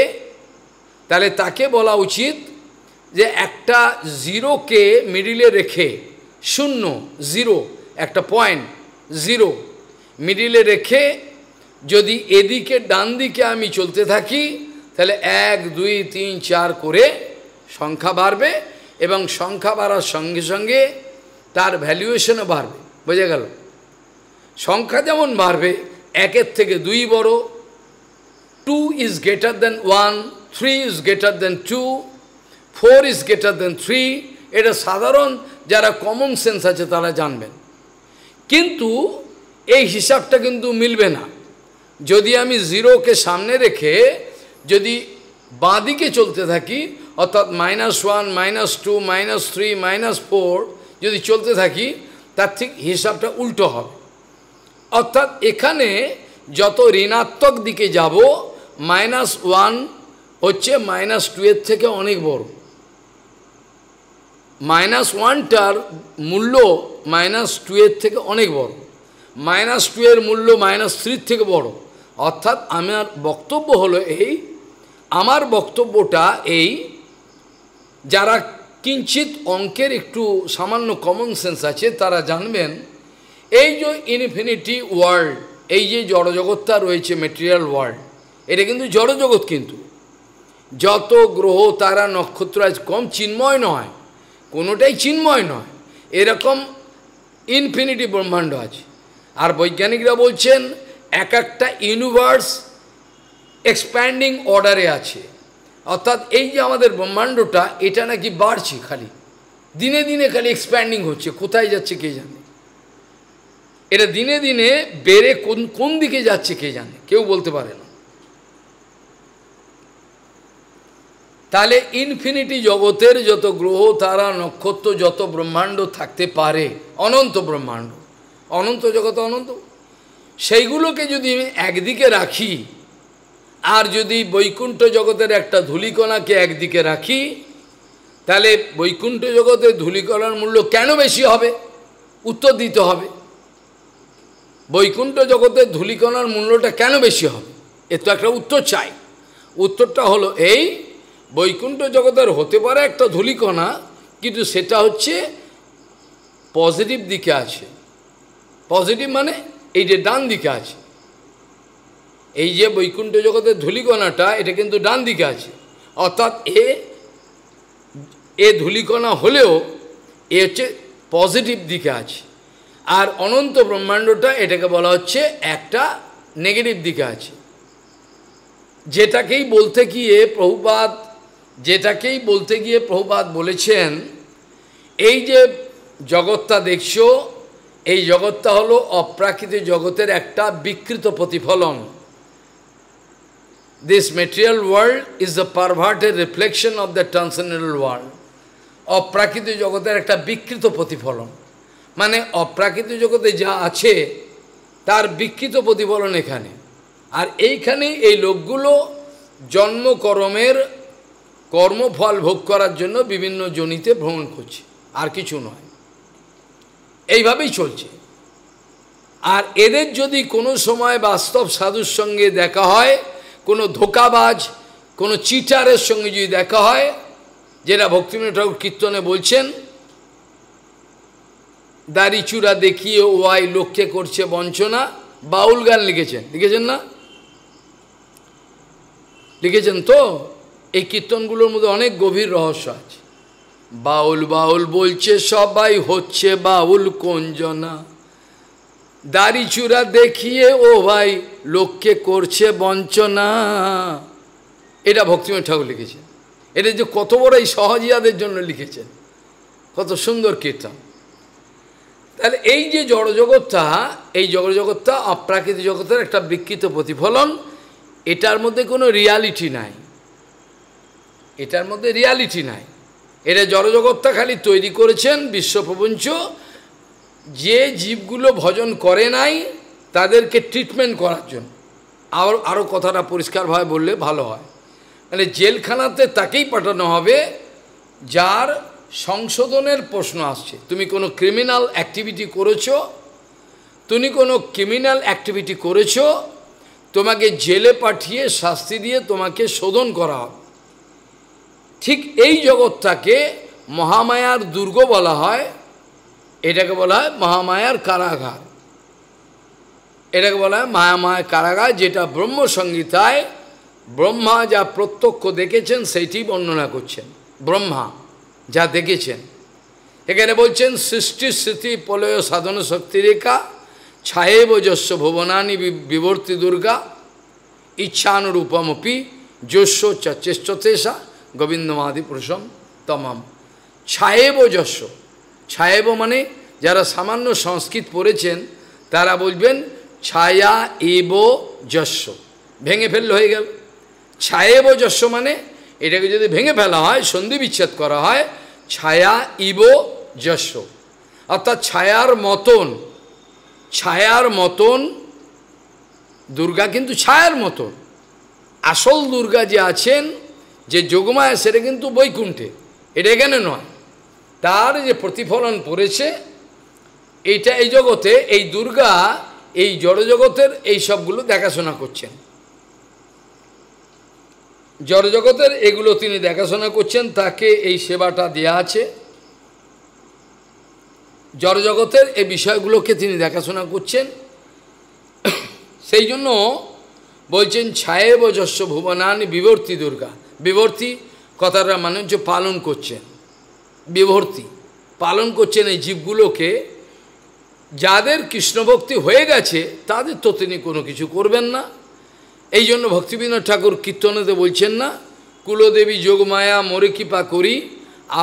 তাহলে তাকে বলা উচিত যে একটা জিরোকে মিডিলে রেখে শূন্য জিরো একটা পয়েন্ট জিরো মিডিলে রেখে যদি এদিকে ডান দিকে আমি চলতে থাকি তাহলে এক দুই তিন চার করে সংখ্যা বাড়বে এবং সংখ্যা বাড়ার সঙ্গে সঙ্গে তার ভ্যালুয়েশনও বাড়বে বোঝা গেল সংখ্যা যেমন বাড়বে একের থেকে দুই বড় two is greater than one three is greater than two four is greater than three এটা সাধারণ যারা কমন সেন্স আছে তারা জানবেন কিন্তু এই হিসাবটা কিন্তু মিলবে না যদি আমি জিরোকে সামনে রেখে যদি বাঁদিকে চলতে থাকি অর্থাৎ minus one minus two minus three minus four যদি চলতে থাকি তার ঠিক হিসাবটা উল্টো হবে অর্থাৎ এখানে যত ঋণাত্মক দিকে যাব মাইনাস ওয়ান হচ্ছে মাইনাস টুয়ের থেকে অনেক বড় মাইনাস ওয়ানটার মূল্য মাইনাস টুয়ের থেকে অনেক বড় মাইনাস টুয়ের মূল্য মাইনাস থ্রির থেকে বড় অর্থাৎ আমার বক্তব্য হলো এই আমার বক্তব্যটা এই যারা কিঞ্চিত অঙ্কের একটু সামান্য কমন সেন্স আছে তারা জানবেন এই যে ইনফিনিটি ওয়ার্ল্ড এই যে জড়জগৎটা রয়েছে মেটেরিয়াল ওয়ার্ল্ড এটা কিন্তু জড়জগৎ কিন্তু যত গ্রহ তারা নক্ষত্র আজ কম চিন্ময় নয় কোনোটাই চিন্ময় নয় এরকম ইনফিনিটি ব্রহ্মাণ্ড আছে আর বৈজ্ঞানিকরা বলছেন এক একটা ইউনিভার্স এক্সপ্যান্ডিং অর্ডারে আছে অর্থাৎ এই যে আমাদের ব্রহ্মাণ্ডটা এটা নাকি বাড়ছে খালি দিনে দিনে খালি এক্সপ্যান্ডিং হচ্ছে কোথায় যাচ্ছে কে জানে এটা দিনে দিনে বেড়ে কোন কোন দিকে যাচ্ছে কে জানে কেউ বলতে পারে না তাহলে ইনফিনিটি জগতের যত গ্রহ তারা নক্ষত্র যত ব্রহ্মাণ্ড থাকতে পারে অনন্ত ব্রহ্মাণ্ড অনন্ত জগত অনন্ত সেইগুলোকে যদি একদিকে রাখি আর যদি বৈকুণ্ঠ জগতের একটা ধুলিকণাকে একদিকে রাখি তাহলে বৈকুণ্ঠ জগতে ধুলিকণার মূল্য কেন বেশি হবে উত্তর দিতে হবে বৈকুণ্ঠ জগতের ধুলিকণার মূল্যটা কেন বেশি হবে এ তো একটা উত্তর চাই উত্তরটা হলো এই বৈকুণ্ঠ জগতের হতে পারে একটা ধুলিকণা কিন্তু সেটা হচ্ছে পজিটিভ দিকে আছে পজিটিভ মানে এই যে ডান দিকে আছে এই যে বৈকুণ্ঠ জগতের ধুলিকণাটা এটা কিন্তু ডান দিকে আছে অর্থাৎ এ এ ধুলিকণা হলেও এ হচ্ছে পজিটিভ দিকে আছে আর অনন্ত ব্রহ্মাণ্ডটা এটাকে বলা হচ্ছে একটা নেগেটিভ দিকে আছে যেটাকেই বলতে গিয়ে প্রভুপাত যেটাকেই বলতে গিয়ে প্রভুপাত বলেছেন এই যে জগৎটা দেখছো এই জগৎটা হলো অপ্রাকৃত জগতের একটা বিকৃত প্রতিফলন this material world is the perverted reflection of the transcendental world. অপ্রাকৃত জগতের একটা বিকৃত প্রতিফলন মানে অপ্রাকৃত জগতে যা আছে তার বিকৃত প্রতিফলন এখানে আর এইখানে এই লোকগুলো জন্মকর্মের কর্মফল ভোগ করার জন্য বিভিন্ন জনিতে ভ্রমণ করছে আর কিছু নয় এইভাবেই চলছে আর এদের যদি কোনো সময় বাস্তব সাধুর সঙ্গে দেখা হয় কোনো ধোকাবাজ কোনো চিটারের সঙ্গে যদি দেখা হয় যেটা ভক্তিবিনোদ ঠাকুর কীর্তনে বলছেন দাড়িচূড়া দেখিয়ে ওয়াই লক্ষ্যে করছে বঞ্চনা বাউল গান লিখেছেন লিখেছেন না লিখেছেন তো এই কীর্তনগুলোর মধ্যে অনেক গভীর রহস্য আছে বাউল বাউল বলছে সবাই হচ্ছে বাউল কোনজনা দাড়ি চূড়া দেখিয়ে ও ভাই লোককে করছে বঞ্চনা এটা ভক্তিময় ঠাকুর লিখেছেন এটা যে কত বড় এই সহজিয়াদের জন্য লিখেছেন কত সুন্দর কীর্তন তাহলে এই যে জড়জগৎটা এই জড়জগৎটা অপ্রাকৃত জগতের একটা বিকৃত প্রতিফলন এটার মধ্যে কোনো রিয়ালিটি নাই এটার মধ্যে রিয়ালিটি নাই এটা জড়জগৎটা খালি তৈরি করেছেন বিশ্বপ্রপঞ্চ যে জীবগুলো ভজন করে নাই তাদেরকে ট্রিটমেন্ট করার জন্য আর আরও কথাটা পরিষ্কারভাবে বললে ভালো হয় মানে জেলখানাতে তাকেই পাঠানো হবে যার সংশোধনের প্রশ্ন আসছে তুমি কোনো ক্রিমিনাল অ্যাক্টিভিটি করেছো তুমি কোনো ক্রিমিনাল অ্যাক্টিভিটি করেছো তোমাকে জেলে পাঠিয়ে শাস্তি দিয়ে তোমাকে শোধন করা হবে ঠিক এই জগৎটাকে মহামায়ার দুর্গ বলা হয় এটাকে বলা হয় মহামায়ার কারাগার এটাকে বলা হয় মহামায়ার কারাগার যেটা সংগীতায় ব্রহ্মা যা প্রত্যক্ষ দেখেছেন সেইটি বর্ণনা করছেন ব্রহ্মা যা দেখেছেন এখানে বলছেন সৃষ্টি স্মৃতি প্রলয় সাধন শক্তিরেখা ছায়ে বজস্ব ভুবনানি বিবর্তী দুর্গা ইচ্ছানুরূপমপি যস্য চেষ্টতেষা গোবিন্দমাদি প্রসম তমাম ছায়ে বজস্ব ছায়াব মানে যারা সামান্য সংস্কৃত পড়েছেন তারা বলবেন ছায়া এব যশ্ব ভেঙে ফেলল হয়ে গেল ছায়াব যস্য মানে এটাকে যদি ভেঙে ফেলা হয় সন্ধি বিচ্ছেদ করা হয় ছায়া ইব যশ্ব অর্থাৎ ছায়ার মতন ছায়ার মতন দুর্গা কিন্তু ছায়ার মতন আসল দুর্গা যে আছেন যে যোগমায়া সেটা কিন্তু বৈকুণ্ঠে এটা এখানে নয় তার যে প্রতিফলন পড়েছে এইটা এই জগতে এই দুর্গা এই জড়জগতের এই সবগুলো দেখাশোনা করছেন জড়জগতের এগুলো তিনি দেখাশোনা করছেন তাকে এই সেবাটা দেয়া আছে জড়জগতের এই বিষয়গুলোকে তিনি দেখাশোনা করছেন সেই জন্য বলছেন ছায়ে বজস্ব ভুবনান বিবর্তী দুর্গা বিবর্তী কথাটা মানুষ পালন করছেন বিভর্তি পালন করছেন এই জীবগুলোকে যাদের কৃষ্ণভক্তি হয়ে গেছে তাদের তো তিনি কোনো কিছু করবেন না এই জন্য ভক্তিবিনোদ ঠাকুর কীর্তনেতে বলছেন না কুলদেবী যোগমায়া মরে কৃপা করি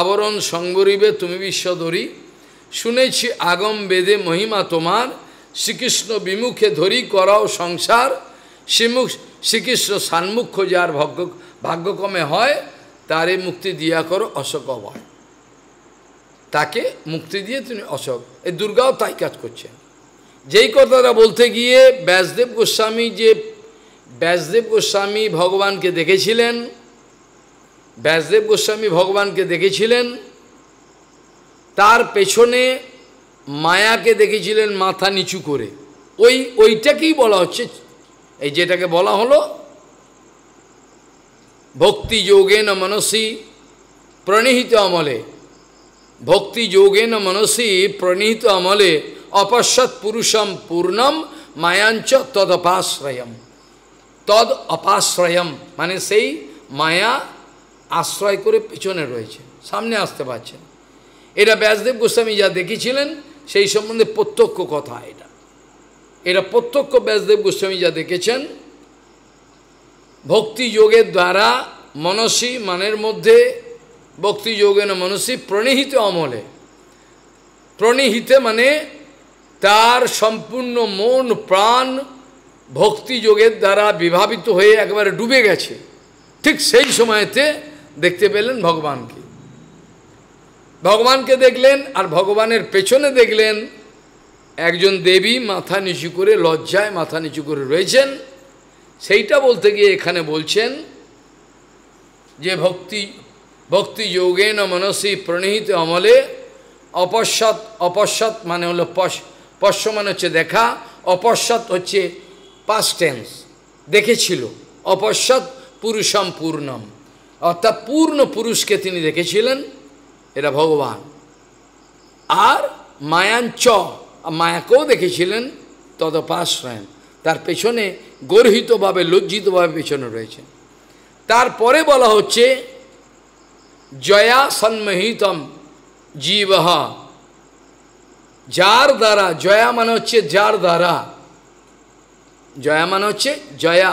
আবরণ সংগরিবে তুমি বিশ্বধরি শুনেছি আগম বেদে মহিমা তোমার শ্রীকৃষ্ণ বিমুখে ধরি করাও সংসার শ্রীমুখ শ্রীকৃষ্ণ সান্মুখ্য যার ভাগ্য ভাগ্যক্রমে হয় তারে মুক্তি দিয়া করো অশোক হয় তাকে মুক্তি দিয়ে তিনি অশোক এই দুর্গাও তাই কাজ করছেন যেই কথাটা বলতে গিয়ে ব্যাসদেব গোস্বামী যে ব্যাসদেব গোস্বামী ভগবানকে দেখেছিলেন ব্যাসদেব গোস্বামী ভগবানকে দেখেছিলেন তার পেছনে মায়াকে দেখেছিলেন মাথা নিচু করে ওই ওইটাকেই বলা হচ্ছে এই যেটাকে বলা হলো ভক্তি যোগেন মনসী প্রণিহিত অমলে ভক্তি যোগেন মনসি প্রণীত আমলে অপশ্যৎ পুরুষম পূর্ণম মায়াঞ্চ তদ অপাশ্রয়ম তদ অপাশ্রয়ম মানে সেই মায়া আশ্রয় করে পেছনে রয়েছে সামনে আসতে পারছেন এটা ব্যাসদেব গোস্বামী যা দেখেছিলেন সেই সম্বন্ধে প্রত্যক্ষ কথা এটা এটা প্রত্যক্ষ ব্যাসদেব গোস্বামী যা দেখেছেন ভক্তি যোগের দ্বারা মনসী মানের মধ্যে ভক্তি যোগেন মনুষ্যী প্রণিহিত অমলে প্রণিহিতে মানে তার সম্পূর্ণ মন প্রাণ ভক্তি যোগের দ্বারা বিভাবিত হয়ে একবারে ডুবে গেছে ঠিক সেই সময়তে দেখতে পেলেন ভগবানকে ভগবানকে দেখলেন আর ভগবানের পেছনে দেখলেন একজন দেবী মাথা নিচু করে লজ্জায় মাথা নিচু করে রয়েছেন সেইটা বলতে গিয়ে এখানে বলছেন যে ভক্তি ভক্তি যোগেন মনসি প্রণীত অমলে অপশ্বত অপশ্বত মানে হলো পশ পশ্য মানে হচ্ছে দেখা অপশ্বত হচ্ছে পাস্ট টেন্স দেখেছিল অপশ্বত পুরুষম পূর্ণম অর্থাৎ পূর্ণ পুরুষকে তিনি দেখেছিলেন এরা ভগবান আর মায়াঞ্চ মায়াকেও দেখেছিলেন তদপাশ্রয়ণ তার পেছনে গর্হিতভাবে লজ্জিতভাবে পেছনে রয়েছে তারপরে বলা হচ্ছে জয়া সন্মহিতম জীব যার দ্বারা জয়া মানে হচ্ছে যার দ্বারা জয়া মানে হচ্ছে জয়া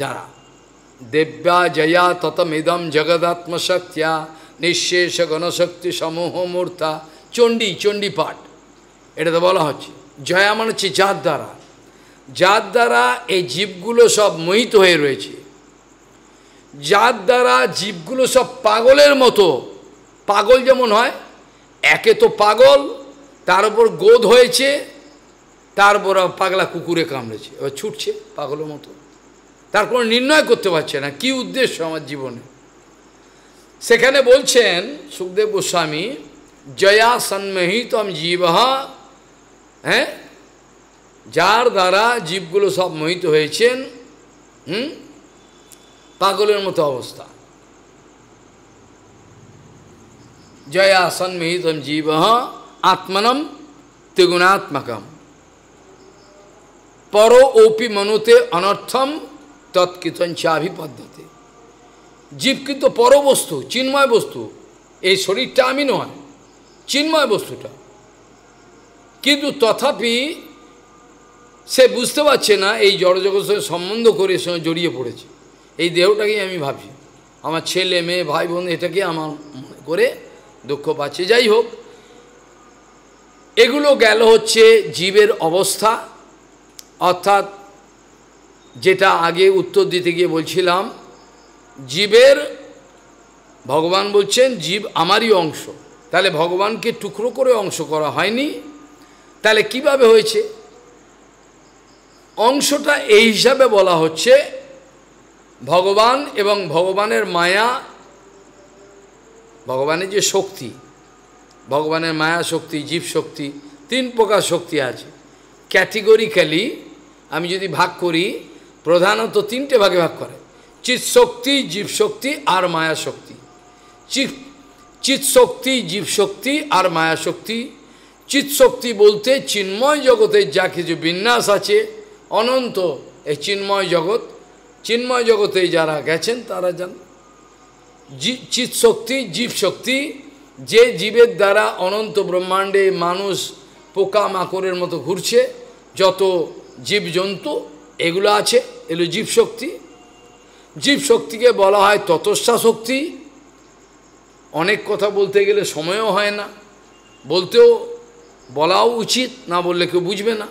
যারা দেব্যা জয়া ততমিদম জগদাত্মশক্ত্যা নিঃশেষ গণশক্তি সমূহ মূর্তা চণ্ডী চণ্ডী পাঠ এটা তো বলা হচ্ছে জয়া মানে হচ্ছে যার দ্বারা যার দ্বারা এই জীবগুলো সব মোহিত হয়ে রয়েছে যার দ্বারা জীবগুলো সব পাগলের মতো পাগল যেমন হয় একে তো পাগল তার উপর গোধ হয়েছে তারপর পাগলা কুকুরে কামড়েছে এবার ছুটছে পাগলের মতো তার কোনো নির্ণয় করতে পারছে না কি উদ্দেশ্য আমার জীবনে সেখানে বলছেন সুখদেব গোস্বামী জয়া সন্মহিতম জীব হ্যাঁ যার দ্বারা জীবগুলো সব মোহিত হয়েছেন হুম পাগলের মতো অবস্থা জয়া সন্মিহিতম জীব আত্মনম ত্রিগুণাত্মকম পর ওপি মনুতে অনর্থম তৎকীর্তন চাভিপদ্ধতি জীব কিন্তু পর বস্তু চিন্ময় বস্তু এই শরীরটা আমি নয় চিন্ময় বস্তুটা কিন্তু তথাপি সে বুঝতে পারছে না এই জড়জগতের সম্বন্ধ করে সঙ্গে জড়িয়ে পড়েছে এই দেহটাকেই আমি ভাবি আমার ছেলে মেয়ে ভাই বোন এটাকে আমার মনে করে দুঃখ পাচ্ছে যাই হোক এগুলো গেল হচ্ছে জীবের অবস্থা অর্থাৎ যেটা আগে উত্তর দিতে গিয়ে বলছিলাম জীবের ভগবান বলছেন জীব আমারই অংশ তাহলে ভগবানকে টুকরো করে অংশ করা হয়নি তাহলে কিভাবে হয়েছে অংশটা এই হিসাবে বলা হচ্ছে ভগবান এবং ভগবানের মায়া ভগবানের যে শক্তি ভগবানের মায়া শক্তি জীব শক্তি তিন প্রকার শক্তি আছে ক্যাটেগরিক্যালি আমি যদি ভাগ করি প্রধানত তিনটে ভাগে ভাগ করে চিৎশক্তি জীবশক্তি আর মায়া শক্তি চিৎশক্তি জীবশক্তি আর মায়া শক্তি চিৎশক্তি বলতে চিন্ময় জগতের যা কিছু বিন্যাস আছে অনন্ত এই চিন্ময় জগৎ চিন্ময় জগতে যারা গেছেন তারা জান চিৎশক্তি শক্তি জীব শক্তি যে জীবের দ্বারা অনন্ত ব্রহ্মাণ্ডে মানুষ পোকা মাকড়ের মতো ঘুরছে যত জীবজন্তু এগুলো আছে এগুলো জীবশক্তি জীবশক্তিকে বলা হয় ততস্যা শক্তি অনেক কথা বলতে গেলে সময়ও হয় না বলতেও বলাও উচিত না বললে কেউ বুঝবে না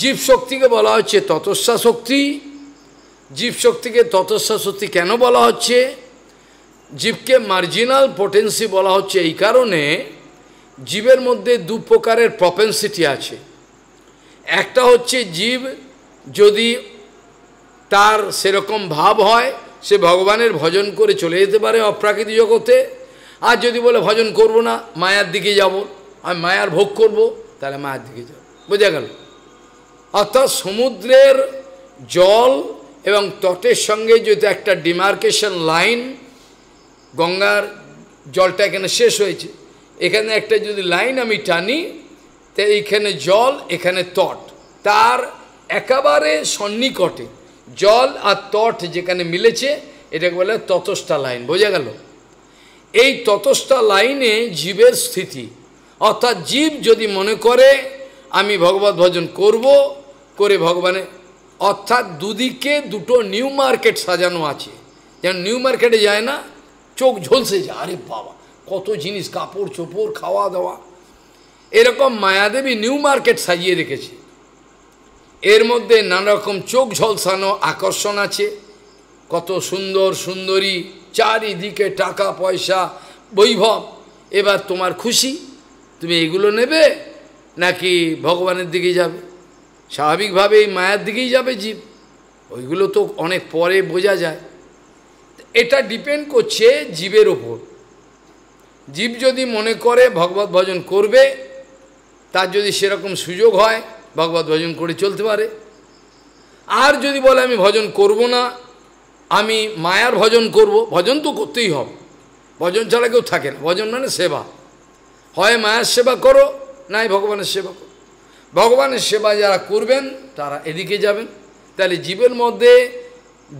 জীবশক্তিকে বলা হচ্ছে ততস্যা শক্তি জীবশক্তিকে ততস্বা শক্তি কেন বলা হচ্ছে জীবকে মার্জিনাল পোটেন্সি বলা হচ্ছে এই কারণে জীবের মধ্যে দু প্রকারের প্রপেন্সিটি আছে একটা হচ্ছে জীব যদি তার সেরকম ভাব হয় সে ভগবানের ভজন করে চলে যেতে পারে অপ্রাকৃতি জগতে আর যদি বলে ভজন করব না মায়ার দিকে যাব আমি মায়ার ভোগ করব তাহলে মায়ের দিকে যাব বোঝা গেল অর্থাৎ সমুদ্রের জল এবং তটের সঙ্গে যদি একটা ডিমার্কেশন লাইন গঙ্গার জলটা এখানে শেষ হয়েছে এখানে একটা যদি লাইন আমি টানি তা এইখানে জল এখানে তট তার একেবারে সন্নিকটে জল আর তট যেখানে মিলেছে এটাকে বলে ততস্থা লাইন বোঝা গেল এই ততস্থা লাইনে জীবের স্থিতি অর্থাৎ জীব যদি মনে করে আমি ভগবত ভজন করব করে ভগবানের অর্থাৎ দুদিকে দুটো নিউ মার্কেট সাজানো আছে যেন নিউ মার্কেটে যায় না চোখ ঝলসে যায় আরে বাবা কত জিনিস কাপড় চোপড় খাওয়া দাওয়া এরকম মায়াদেবী নিউ মার্কেট সাজিয়ে রেখেছে এর মধ্যে নানা রকম চোখ ঝলসানো আকর্ষণ আছে কত সুন্দর সুন্দরী চারিদিকে টাকা পয়সা বৈভব এবার তোমার খুশি তুমি এগুলো নেবে নাকি ভগবানের দিকে যাবে স্বাভাবিকভাবে এই মায়ার দিকেই যাবে জীব ওইগুলো তো অনেক পরে বোঝা যায় এটা ডিপেন্ড করছে জীবের ওপর জীব যদি মনে করে ভগবত ভজন করবে তার যদি সেরকম সুযোগ হয় ভগবত ভজন করে চলতে পারে আর যদি বলে আমি ভজন করব না আমি মায়ার ভজন করব ভজন তো করতেই হবে ভজন ছাড়া কেউ থাকে না ভজন মানে সেবা হয় মায়ার সেবা করো নাই ভগবানের সেবা করো ভগবানের সেবা যারা করবেন তারা এদিকে যাবেন তাহলে জীবের মধ্যে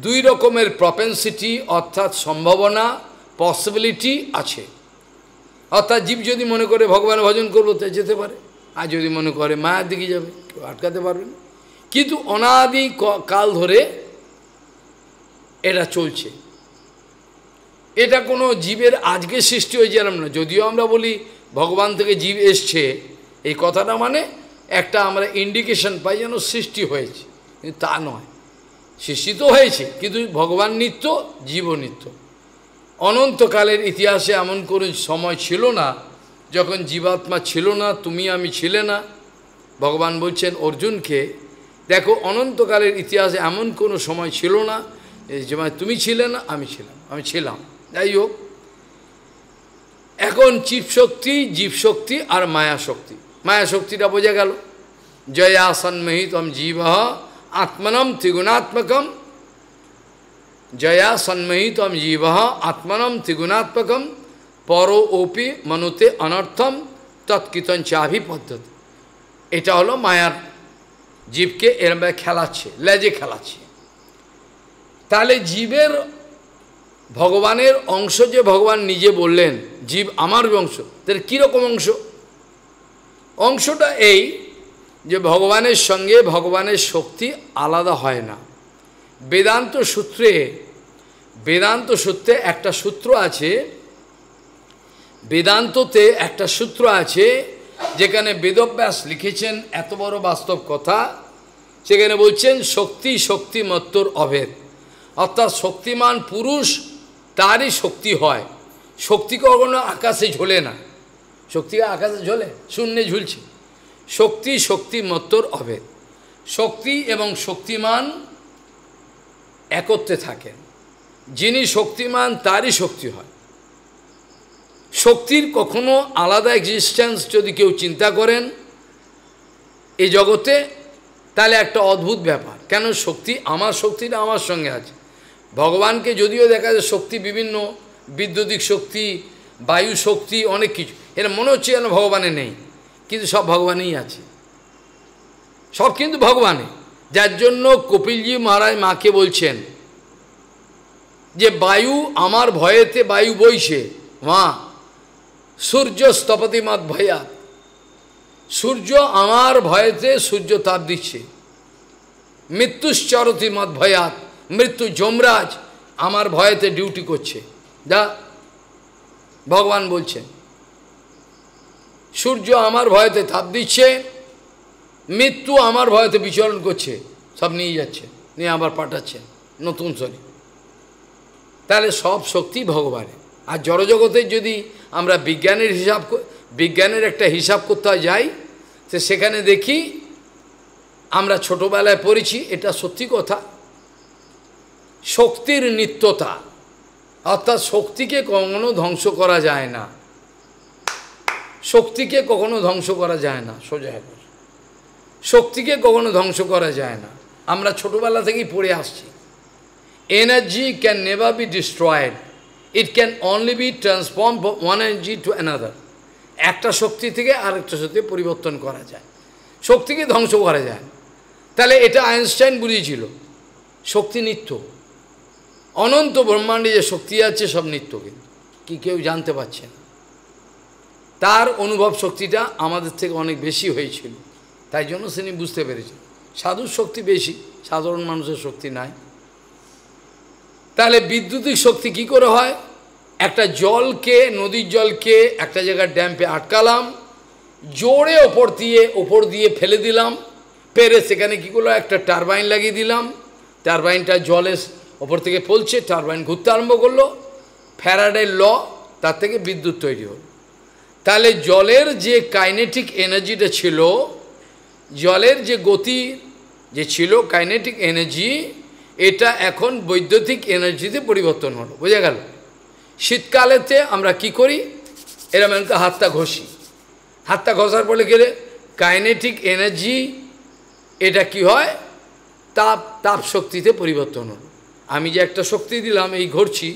দুই রকমের প্রপেন্সিটি অর্থাৎ সম্ভাবনা পসিবিলিটি আছে অর্থাৎ জীব যদি মনে করে ভগবান ভজন করবো তা যেতে পারে আর যদি মনে করে মায়ের দিকে যাবে কেউ আটকাতে পারবেন কিন্তু অনাদি কাল ধরে এটা চলছে এটা কোনো জীবের আজকে সৃষ্টি হয়েছে না যদিও আমরা বলি ভগবান থেকে জীব এসছে এই কথাটা মানে একটা আমরা ইন্ডিকেশন পাই যেন সৃষ্টি হয়েছে কিন্তু তা নয় সৃষ্টি তো হয়েছে কিন্তু ভগবান নিত্য জীব নিত্য অনন্তকালের ইতিহাসে এমন কোনো সময় ছিল না যখন জীবাত্মা ছিল না তুমি আমি ছিলে না ভগবান বলছেন অর্জুনকে দেখো অনন্তকালের ইতিহাসে এমন কোনো সময় ছিল না যে মানে তুমি ছিলে না আমি ছিলাম আমি ছিলাম যাই হোক এখন জীবশক্তি জীবশক্তি আর মায়া শক্তি মায়া শক্তিটা বোঝা গেল জয়া সন্মহিতম জীব আত্মনম ত্রিগুণাত্মকম জয়া সন্মহিতম জীব আত্মনম ত্রিগুণাত্মকম পর ওপি মনুতে অনর্থম তৎকীর্তন চাভি পদ্ধতি এটা হলো মায়ার জীবকে এরমভাবে খেলাচ্ছে লেজে খেলাচ্ছে তাহলে জীবের ভগবানের অংশ যে ভগবান নিজে বললেন জীব আমার অংশ তাহলে কীরকম অংশ অংশটা এই যে ভগবানের সঙ্গে ভগবানের শক্তি আলাদা হয় না বেদান্ত সূত্রে বেদান্ত সূত্রে একটা সূত্র আছে বেদান্ততে একটা সূত্র আছে যেখানে বেদব্যাস লিখেছেন এত বড় বাস্তব কথা সেখানে বলছেন শক্তি শক্তি মত্তর অভেদ অর্থাৎ শক্তিমান পুরুষ তারই শক্তি হয় শক্তি কখনো আকাশে ঝোলে না শক্তি আকাশে ঝোলে শূন্যে ঝুলছে শক্তি শক্তি মত্তর অভেদ শক্তি এবং শক্তিমান একত্রে থাকেন যিনি শক্তিমান তারই শক্তি হয় শক্তির কখনো আলাদা এক্সিস্টেন্স যদি কেউ চিন্তা করেন এই জগতে তাহলে একটা অদ্ভুত ব্যাপার কেন শক্তি আমার শক্তিটা আমার সঙ্গে আছে ভগবানকে যদিও দেখা যায় শক্তি বিভিন্ন বিদ্যুতিক শক্তি বায়ু শক্তি অনেক কিছু এর মনে হচ্ছে যেন ভগবানে নেই কিন্তু সব ভগবানেই আছে সব কিন্তু ভগবানে যার জন্য কপিলজি মহারাজ মাকে বলছেন যে বায়ু আমার ভয়েতে বায়ু বইছে মা সূর্য স্তপতি মাত ভয়া সূর্য আমার ভয়েতে সূর্য তাপ দিচ্ছে মৃত্যুশ্চরতি মত ভয়াত মৃত্যু যমরাজ আমার ভয়েতে ডিউটি করছে যা ভগবান বলছেন সূর্য আমার ভয়তে থাপ দিচ্ছে মৃত্যু আমার ভয়তে বিচরণ করছে সব নিয়ে যাচ্ছে নিয়ে আবার পাঠাচ্ছে নতুন শরীর তাহলে সব শক্তি ভগবানের আর জড়জগতের যদি আমরা বিজ্ঞানের হিসাব বিজ্ঞানের একটা হিসাব করতে যাই তো সেখানে দেখি আমরা ছোটবেলায় পড়েছি এটা সত্যি কথা শক্তির নিত্যতা অর্থাৎ শক্তিকে কখনো ধ্বংস করা যায় না শক্তিকে কখনো ধ্বংস করা যায় না সোজা একবার শক্তিকে কখনো ধ্বংস করা যায় না আমরা ছোটোবেলা থেকেই পড়ে আসছি energy can never be destroyed it can only be transform one energy to another একটা শক্তি থেকে আরেকটা শক্তি পরিবর্তন করা যায় শক্তিকে ধ্বংস করা যায় তাহলে এটা আইনস্টাইন বুঝিয়েছিল শক্তি নিত্য অনন্ত ব্রহ্মাণ্ডে যে শক্তি আছে সব নিত্য কিন্তু কি কেউ জানতে পারছে না তার অনুভব শক্তিটা আমাদের থেকে অনেক বেশি হয়েছিল তাই জন্য তিনি বুঝতে পেরেছেন সাধুর শক্তি বেশি সাধারণ মানুষের শক্তি নাই তাহলে বিদ্যুতিক শক্তি কি করে হয় একটা জলকে নদীর জলকে একটা জায়গার ড্যাম্পে আটকালাম জোরে ওপর দিয়ে ওপর দিয়ে ফেলে দিলাম পেরে সেখানে কী করলো একটা টারবাইন লাগিয়ে দিলাম টারবাইনটা জলে ওপর থেকে ফলছে টারবাইন ঘুরতে আরম্ভ করলো ফ্যারাডের ল তার থেকে বিদ্যুৎ তৈরি হলো তাহলে জলের যে কাইনেটিক এনার্জিটা ছিল জলের যে গতি যে ছিল কাইনেটিক এনার্জি এটা এখন বৈদ্যুতিক এনার্জিতে পরিবর্তন হলো বোঝা গেল শীতকালেতে আমরা কি করি এরম একটা হাতটা ঘষি হাতটা ঘষার পরে গেলে কাইনেটিক এনার্জি এটা কি হয় তাপ তাপ শক্তিতে পরিবর্তন হলো আমি যে একটা শক্তি দিলাম এই ঘরছি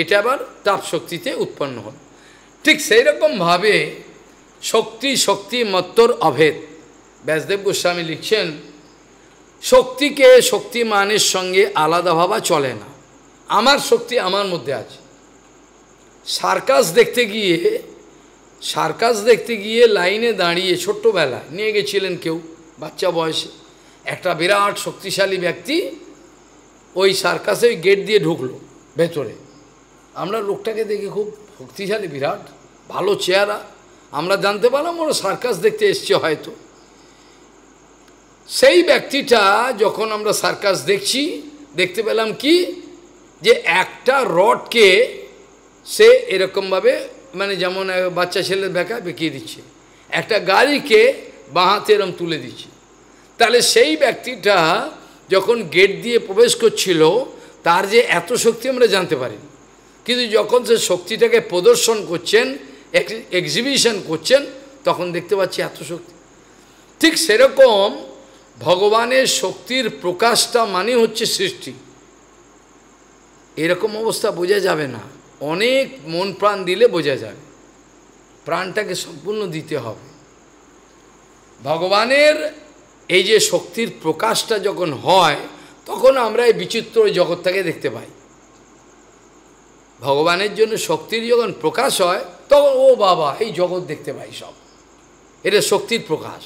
এটা আবার তাপ শক্তিতে উৎপন্ন হলো ঠিক সেই শক্তি শক্তি মত্তর অভেদ ব্যাসদেব গোস্বামী লিখছেন শক্তিকে শক্তিমানের সঙ্গে আলাদা ভাবা চলে না আমার শক্তি আমার মধ্যে আছে সার্কাস দেখতে গিয়ে সার্কাস দেখতে গিয়ে লাইনে দাঁড়িয়ে ছোট্টবেলা নিয়ে গেছিলেন কেউ বাচ্চা বয়সে একটা বিরাট শক্তিশালী ব্যক্তি ওই সার্কাসে গেট দিয়ে ঢুকলো ভেতরে আমরা লোকটাকে দেখে খুব শক্তিশালী বিরাট ভালো চেহারা আমরা জানতে পারলাম ওরা সার্কাস দেখতে এসছে হয়তো সেই ব্যক্তিটা যখন আমরা সার্কাস দেখছি দেখতে পেলাম কি যে একটা রডকে সে এরকমভাবে মানে যেমন বাচ্চা ছেলের বেঁকা বেঁকিয়ে দিচ্ছে একটা গাড়িকে বাঁহাতে এরম তুলে দিচ্ছে তাহলে সেই ব্যক্তিটা যখন গেট দিয়ে প্রবেশ করছিল তার যে এত শক্তি আমরা জানতে পারিনি কিন্তু যখন সে শক্তিটাকে প্রদর্শন করছেন এক্সিবিশন করছেন তখন দেখতে পাচ্ছি এত শক্তি ঠিক সেরকম ভগবানের শক্তির প্রকাশটা মানে হচ্ছে সৃষ্টি এরকম অবস্থা বোঝা যাবে না অনেক মন প্রাণ দিলে বোঝা যাবে প্রাণটাকে সম্পূর্ণ দিতে হবে ভগবানের এই যে শক্তির প্রকাশটা যখন হয় তখন আমরা এই বিচিত্র জগৎটাকে দেখতে পাই ভগবানের জন্য শক্তির যখন প্রকাশ হয় তখন ও বাবা এই জগৎ দেখতে পাই সব এটা শক্তির প্রকাশ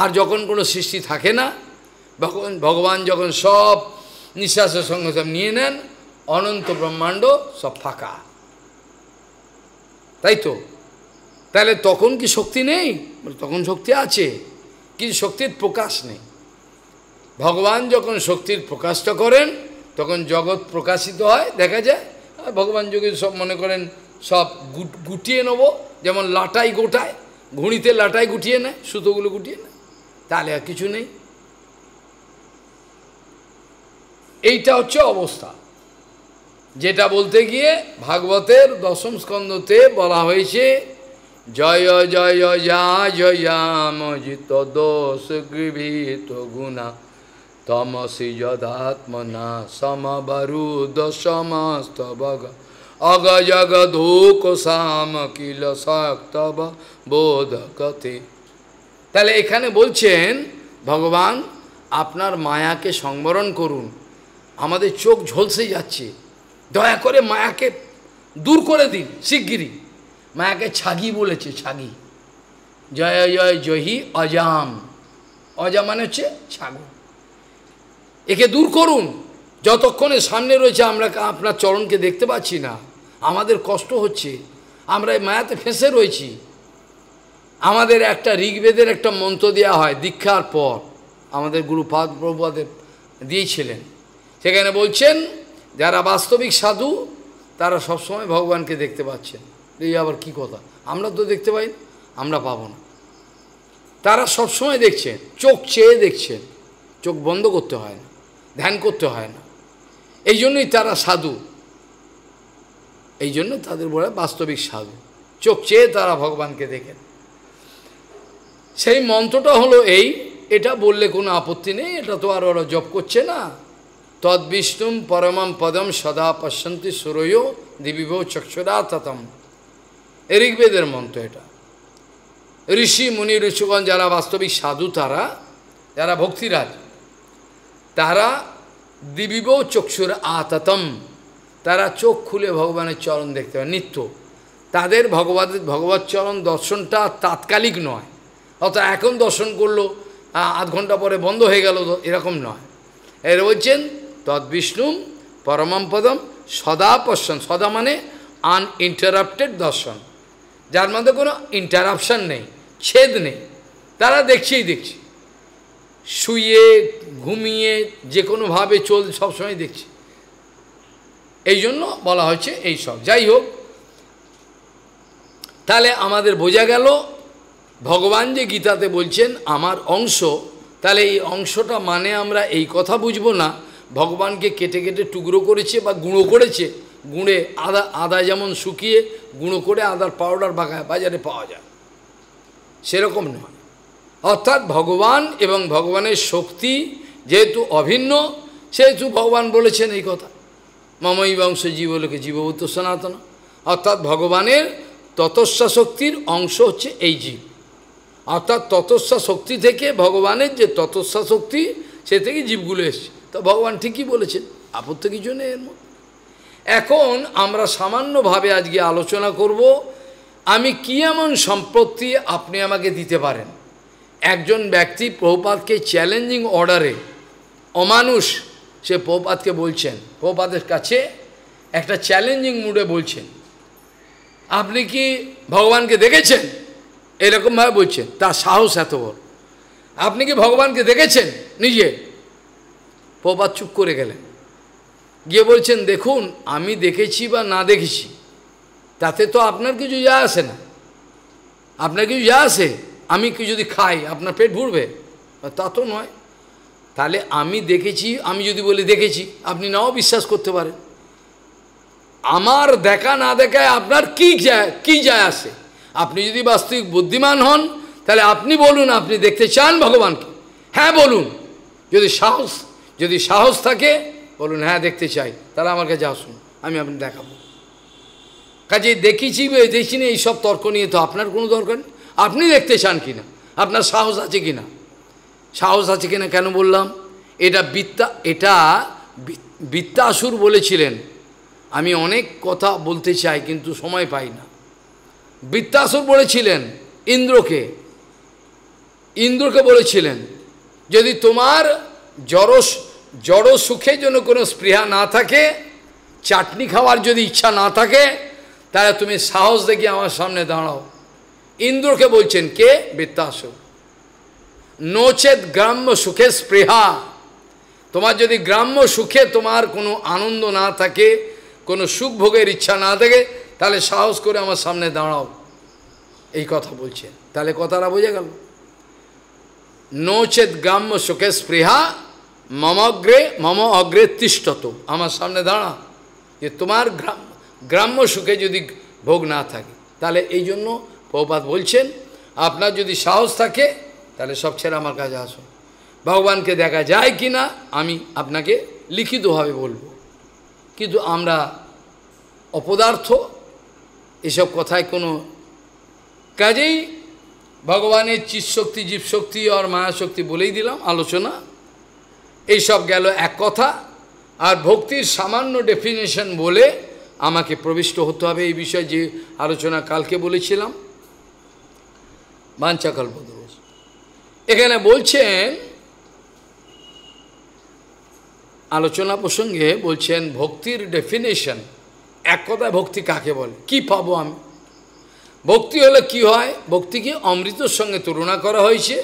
আর যখন কোনো সৃষ্টি থাকে না ভগবান ভগবান যখন সব নিঃশ্বাসের সঙ্গে সব নিয়ে নেন অনন্ত ব্রহ্মাণ্ড সব ফাঁকা তাই তো তাহলে তখন কি শক্তি নেই তখন শক্তি আছে কিন্তু শক্তির প্রকাশ নেই ভগবান যখন শক্তির প্রকাশটা করেন তখন জগৎ প্রকাশিত হয় দেখা যায় ভগবান যোগী সব মনে করেন সব গুটিয়ে নেব যেমন লাটাই গোটায় ঘুড়িতে লাটাই গুটিয়ে নেয় সুতোগুলো গুটিয়ে নেয় তাহলে আর কিছু নেই এইটা হচ্ছে অবস্থা যেটা বলতে গিয়ে ভাগবতের দশম স্কন্ধতে বলা হয়েছে জয় জয় যা জয়াম জিত দোষ গৃহীত গুণা তমসি যদাত্মনা সমবরুদ সমস্ত ভগ জগধূক সাম কিল শক্ত বোধ কথে তাহলে এখানে বলছেন ভগবান আপনার মায়াকে সংবরণ করুন আমাদের চোখ ঝলসে যাচ্ছে দয়া করে মায়াকে দূর করে দিন শিগগিরি মায়াকে ছাগি বলেছে ছাগি জয় জয় জহি অজাম অজাম মানে হচ্ছে ছাগল একে দূর করুন যতক্ষণে সামনে রয়েছে আমরা আপনার চরণকে দেখতে পাচ্ছি না আমাদের কষ্ট হচ্ছে আমরা এই মায়াতে ফেঁসে রয়েছি আমাদের একটা ঋগ্বেদের একটা মন্ত্র দেওয়া হয় দীক্ষার পর আমাদের গুরুপাদ প্রভুপাদের দিয়েছিলেন সেখানে বলছেন যারা বাস্তবিক সাধু তারা সবসময় ভগবানকে দেখতে পাচ্ছেন এই আবার কি কথা আমরা তো দেখতে পাই আমরা পাবো না তারা সবসময় দেখছেন চোখ চেয়ে দেখছেন চোখ বন্ধ করতে হয় না ধ্যান করতে হয় না এই জন্যই তারা সাধু এই জন্য তাদের বলে বাস্তবিক সাধু চোখ চেয়ে তারা ভগবানকে দেখেন সেই মন্ত্রটা হলো এই এটা বললে কোনো আপত্তি নেই এটা তো আর ওরা জপ করছে না বিষ্ণু পরমম পদম সদা পশ্যন্তি সুরয় দিবিভ চক্ষুরা ততম ঋগ্বেদের মন্ত্র এটা ঋষি মুনি ঋষুগণ যারা বাস্তবিক সাধু তারা যারা ভক্তিরাজ তারা দিবিব চক্ষুর আততম তারা চোখ খুলে ভগবানের চরণ দেখতে পায় নিত্য তাদের ভগবত ভগবত চরণ দর্শনটা তাৎকালিক নয় অত এখন দর্শন করলো আধ ঘন্টা পরে বন্ধ হয়ে গেল এরকম নয় এ বলছেন তদ্বিষ্ণু পরমম পদম সদা পশন সদা মানে আন ইন্টারাপ্টেড দর্শন যার মধ্যে কোনো ইন্টারাপশন নেই ছেদ নেই তারা দেখছেই দেখছি শুয়ে ঘুমিয়ে যে কোনোভাবে চল সবসময় দেখছি এই জন্য বলা হচ্ছে এই সব যাই হোক তাহলে আমাদের বোঝা গেল ভগবান যে গীতাতে বলছেন আমার অংশ তাহলে এই অংশটা মানে আমরা এই কথা বুঝবো না ভগবানকে কেটে কেটে টুকরো করেছে বা গুঁড়ো করেছে গুঁড়ে আদা আদা যেমন শুকিয়ে গুঁড়ো করে আদার পাউডার বাগায় বাজারে পাওয়া যায় সেরকম নয় অর্থাৎ ভগবান এবং ভগবানের শক্তি যেহেতু অভিন্ন সেহেতু ভগবান বলেছেন এই কথা মমই বংশ জীবলোকে জীবভূত সনাতন অর্থাৎ ভগবানের ততস্যা শক্তির অংশ হচ্ছে এই জীব অর্থাৎ ততস্যা শক্তি থেকে ভগবানের যে ততস্যা শক্তি সে থেকে জীবগুলো এসছে তো ভগবান ঠিকই বলেছেন আপত্তি কিছু নেই এর এখন আমরা সামান্যভাবে আজকে আলোচনা করব আমি কি এমন সম্পত্তি আপনি আমাকে দিতে পারেন একজন ব্যক্তি প্রভুপাতকে চ্যালেঞ্জিং অর্ডারে অমানুষ সে প্রভুপাতকে বলছেন প্রভুপাতের কাছে একটা চ্যালেঞ্জিং মুডে বলছেন আপনি কি ভগবানকে দেখেছেন এরকমভাবে বলছেন তার সাহস এত বড় আপনি কি ভগবানকে দেখেছেন নিজে প্রপাত চুপ করে গেলেন গিয়ে বলছেন দেখুন আমি দেখেছি বা না দেখেছি তাতে তো আপনার কিছু যা আসে না আপনার কিছু যা আসে আমি কি যদি খাই আপনার পেট ভরবে তা তো নয় তাহলে আমি দেখেছি আমি যদি বলি দেখেছি আপনি নাও বিশ্বাস করতে পারেন আমার দেখা না দেখায় আপনার কি যায় কি যায় আসে আপনি যদি বাস্তবিক বুদ্ধিমান হন তাহলে আপনি বলুন আপনি দেখতে চান ভগবানকে হ্যাঁ বলুন যদি সাহস যদি সাহস থাকে বলুন হ্যাঁ দেখতে চাই তাহলে আমার কাছে আসুন আমি আপনি দেখাবো কাজে দেখিছি দেখিনি এইসব তর্ক নিয়ে তো আপনার কোনো দরকার নেই আপনি দেখতে চান কিনা আপনার সাহস আছে কিনা সাহস আছে কিনা কেন বললাম এটা বিত্তা এটা বিত্তাসুর বলেছিলেন আমি অনেক কথা বলতে চাই কিন্তু সময় পাই না বৃত্তাসুর বলেছিলেন ইন্দ্রকে ইন্দ্রকে বলেছিলেন যদি তোমার জড় জড় সুখের জন্য কোনো স্পৃহা না থাকে চাটনি খাওয়ার যদি ইচ্ছা না থাকে তাহলে তুমি সাহস দেখি আমার সামনে দাঁড়াও ইন্দ্রকে বলছেন কে বৃত্তাসুর নোচেত গ্রাম্য সুখে স্পৃহা তোমার যদি গ্রাম্য সুখে তোমার কোনো আনন্দ না থাকে কোনো সুখ ভোগের ইচ্ছা না থাকে তাহলে সাহস করে আমার সামনে দাঁড়াও এই কথা বলছেন তাহলে কথাটা বোঝা গেল নোচেত গ্রাম্য সুখে স্পৃহা মমগ্রে মম অগ্রে তিষ্ঠত আমার সামনে দাঁড়া যে তোমার গ্রাম্য সুখে যদি ভোগ না থাকে তাহলে এই জন্য প্রপাত বলছেন আপনার যদি সাহস থাকে তাহলে সব ছেড়ে আমার কাছে আসুন ভগবানকে দেখা যায় কি না আমি আপনাকে লিখিতভাবে বলবো কিন্তু আমরা অপদার্থ এসব কথায় কোনো কাজেই ভগবানের চিৎশক্তি জীবশক্তি আর মায়াশক্তি বলেই দিলাম আলোচনা এইসব গেল এক কথা আর ভক্তির সামান্য ডেফিনেশন বলে আমাকে প্রবিষ্ট হতে হবে এই বিষয়ে যে আলোচনা কালকে বলেছিলাম দোষ এখানে বলছেন আলোচনা প্রসঙ্গে বলছেন ভক্তির ডেফিনেশন এক কথায় ভক্তি কাকে বলে কি পাবো আমি ভক্তি হলে কি হয় ভক্তিকে অমৃতর সঙ্গে তুলনা করা হয়েছে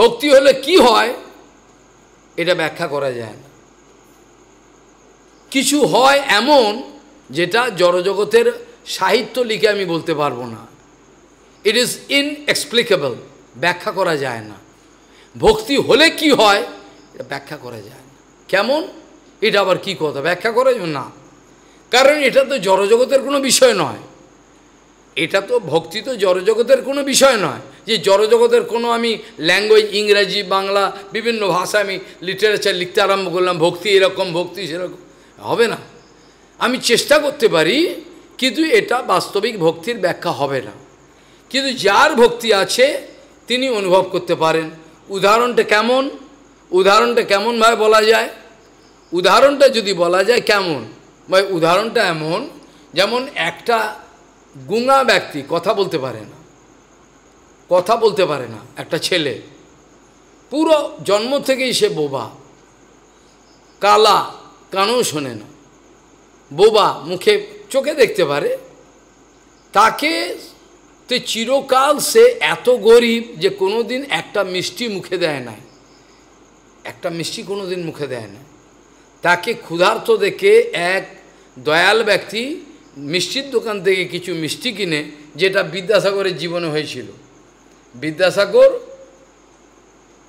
ভক্তি হলে কি হয় এটা ব্যাখ্যা করা যায় না কিছু হয় এমন যেটা জড়জগতের সাহিত্য লিখে আমি বলতে পারবো না ইট ইজ ইনএক্সপ্লিকেবল ব্যাখ্যা করা যায় না ভক্তি হলে কি হয় এটা ব্যাখ্যা করা যায় না কেমন এটা আবার কি কথা ব্যাখ্যা করা না কারণ এটা তো জড়জগতের কোনো বিষয় নয় এটা তো ভক্তি তো জড়জগতের কোনো বিষয় নয় যে জড়জগতের কোনো আমি ল্যাঙ্গুয়েজ ইংরাজি বাংলা বিভিন্ন ভাষা আমি লিটারেচার লিখতে আরম্ভ করলাম ভক্তি এরকম ভক্তি সেরকম হবে না আমি চেষ্টা করতে পারি কিন্তু এটা বাস্তবিক ভক্তির ব্যাখ্যা হবে না কিন্তু যার ভক্তি আছে তিনি অনুভব করতে পারেন উদাহরণটা কেমন উদাহরণটা কেমনভাবে বলা যায় উদাহরণটা যদি বলা যায় কেমন বা উদাহরণটা এমন যেমন একটা গুঙা ব্যক্তি কথা বলতে পারে না কথা বলতে পারে না একটা ছেলে পুরো জন্ম থেকেই সে বোবা কালা কানও শোনে না বোবা মুখে চোখে দেখতে পারে তাকে তে চিরকাল সে এত গরিব যে কোনো দিন একটা মিষ্টি মুখে দেয় নাই একটা মিষ্টি কোনো দিন মুখে দেয় না তাকে ক্ষুধার্ত দেখে এক দয়াল ব্যক্তি মিষ্টির দোকান থেকে কিছু মিষ্টি কিনে যেটা বিদ্যাসাগরের জীবনে হয়েছিল বিদ্যাসাগর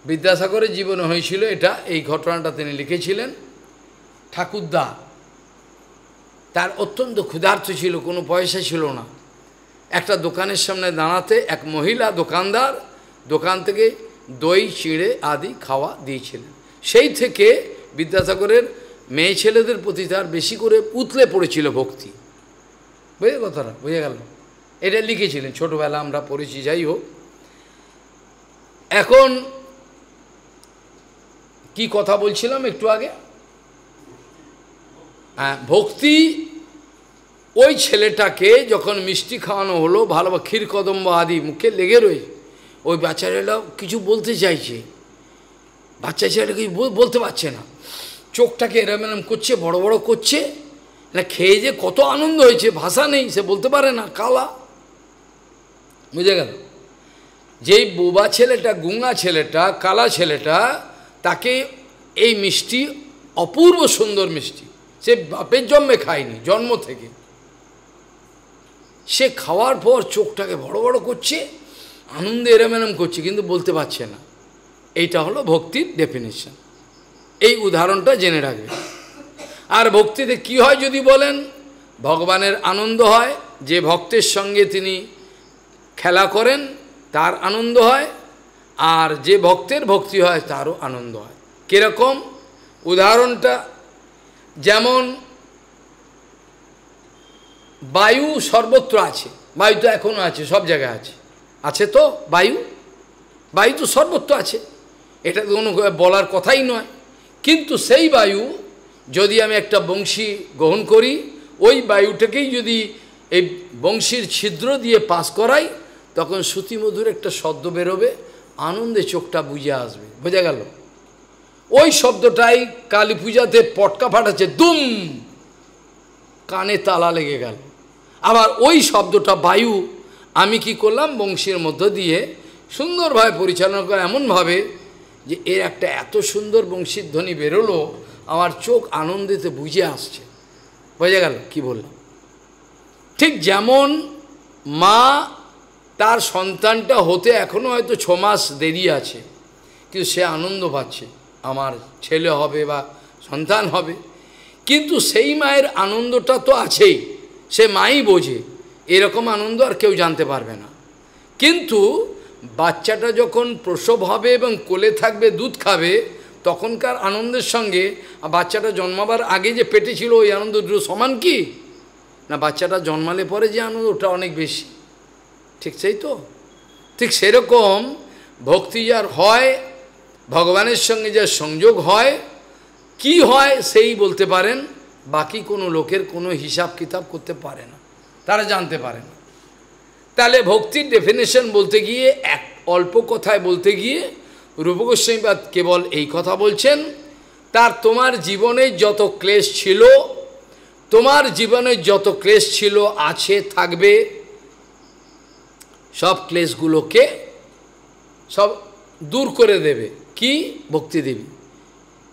বিদ্যাসাগরের জীবনে হয়েছিল এটা এই ঘটনাটা তিনি লিখেছিলেন ঠাকুরদা তার অত্যন্ত ক্ষুধার্ত ছিল কোনো পয়সা ছিল না একটা দোকানের সামনে দাঁড়াতে এক মহিলা দোকানদার দোকান থেকে দই চিঁড়ে আদি খাওয়া দিয়েছিলেন সেই থেকে বিদ্যাসাগরের মেয়ে ছেলেদের প্রতি তার বেশি করে পুতলে পড়েছিল ভক্তি বুঝে কথাটা বুঝে গেল এটা লিখেছিলেন ছোটোবেলা আমরা পড়েছি যাই হোক এখন কি কথা বলছিলাম একটু আগে হ্যাঁ ভক্তি ওই ছেলেটাকে যখন মিষ্টি খাওয়ানো হলো ভালো বা ক্ষীর কদম্ব আদি মুখে লেগে রয়ে ওই বাচ্চারাও কিছু বলতে চাইছে বাচ্চা ছেলেটা কিছু বলতে পারছে না চোখটাকে এরম এরম করছে বড় বড় করছে না খেয়ে যে কত আনন্দ হয়েছে ভাষা নেই সে বলতে পারে না কালা বুঝে গেল যেই বোবা ছেলেটা গুঙ্গা ছেলেটা কালা ছেলেটা তাকে এই মিষ্টি অপূর্ব সুন্দর মিষ্টি সে বাপের জন্মে খায়নি জন্ম থেকে সে খাওয়ার পর চোখটাকে বড় বড় করছে আনন্দে এরম এরম করছে কিন্তু বলতে পারছে না এইটা হলো ভক্তির ডেফিনেশন এই উদাহরণটা জেনে রাখবে আর ভক্তিতে কি হয় যদি বলেন ভগবানের আনন্দ হয় যে ভক্তের সঙ্গে তিনি খেলা করেন তার আনন্দ হয় আর যে ভক্তের ভক্তি হয় তারও আনন্দ হয় কীরকম উদাহরণটা যেমন বায়ু সর্বত্র আছে বায়ু তো এখনও আছে সব জায়গায় আছে আছে তো বায়ু বায়ু তো সর্বত্র আছে এটা কোনো বলার কথাই নয় কিন্তু সেই বায়ু যদি আমি একটা বংশী গ্রহণ করি ওই বায়ুটাকেই যদি এই বংশীর ছিদ্র দিয়ে পাস করাই তখন শ্রুতিমধুর একটা শব্দ বেরোবে আনন্দে চোখটা বুঝে আসবে বোঝা গেল ওই শব্দটাই কালী পূজাতে পটকা ফাটাচ্ছে দুম কানে তালা লেগে গেল আবার ওই শব্দটা বায়ু আমি কি করলাম বংশীর মধ্য দিয়ে সুন্দরভাবে পরিচালনা করা এমনভাবে যে এর একটা এত সুন্দর বংশীর ধ্বনি বেরোলো আমার চোখ আনন্দিতে বুঝে আসছে বোঝা গেল কী বললাম ঠিক যেমন মা তার সন্তানটা হতে এখনও হয়তো ছ মাস দেরি আছে কিন্তু সে আনন্দ পাচ্ছে আমার ছেলে হবে বা সন্তান হবে কিন্তু সেই মায়ের আনন্দটা তো আছেই সে মাই বোঝে এরকম আনন্দ আর কেউ জানতে পারবে না কিন্তু বাচ্চাটা যখন প্রসব হবে এবং কোলে থাকবে দুধ খাবে তখনকার আনন্দের সঙ্গে বাচ্চাটা জন্মাবার আগে যে পেটে ছিল ওই আনন্দ দুটো সমান কি না বাচ্চাটা জন্মালে পরে যে আনন্দ ওটা অনেক বেশি ঠিক সেই তো ঠিক সেরকম ভক্তি যার হয় ভগবানের সঙ্গে যার সংযোগ হয় কি হয় সেই বলতে পারেন বাকি কোনো লোকের কোনো হিসাব কিতাব করতে পারে না তারা জানতে পারে না তাহলে ভক্তির ডেফিনেশন বলতে গিয়ে এক অল্প কথায় বলতে গিয়ে রূপগোস্বামীবাদ কেবল এই কথা বলছেন তার তোমার জীবনে যত ক্লেশ ছিল তোমার জীবনে যত ক্লেশ ছিল আছে থাকবে সব ক্লেশগুলোকে সব দূর করে দেবে কি ভক্তি দেবী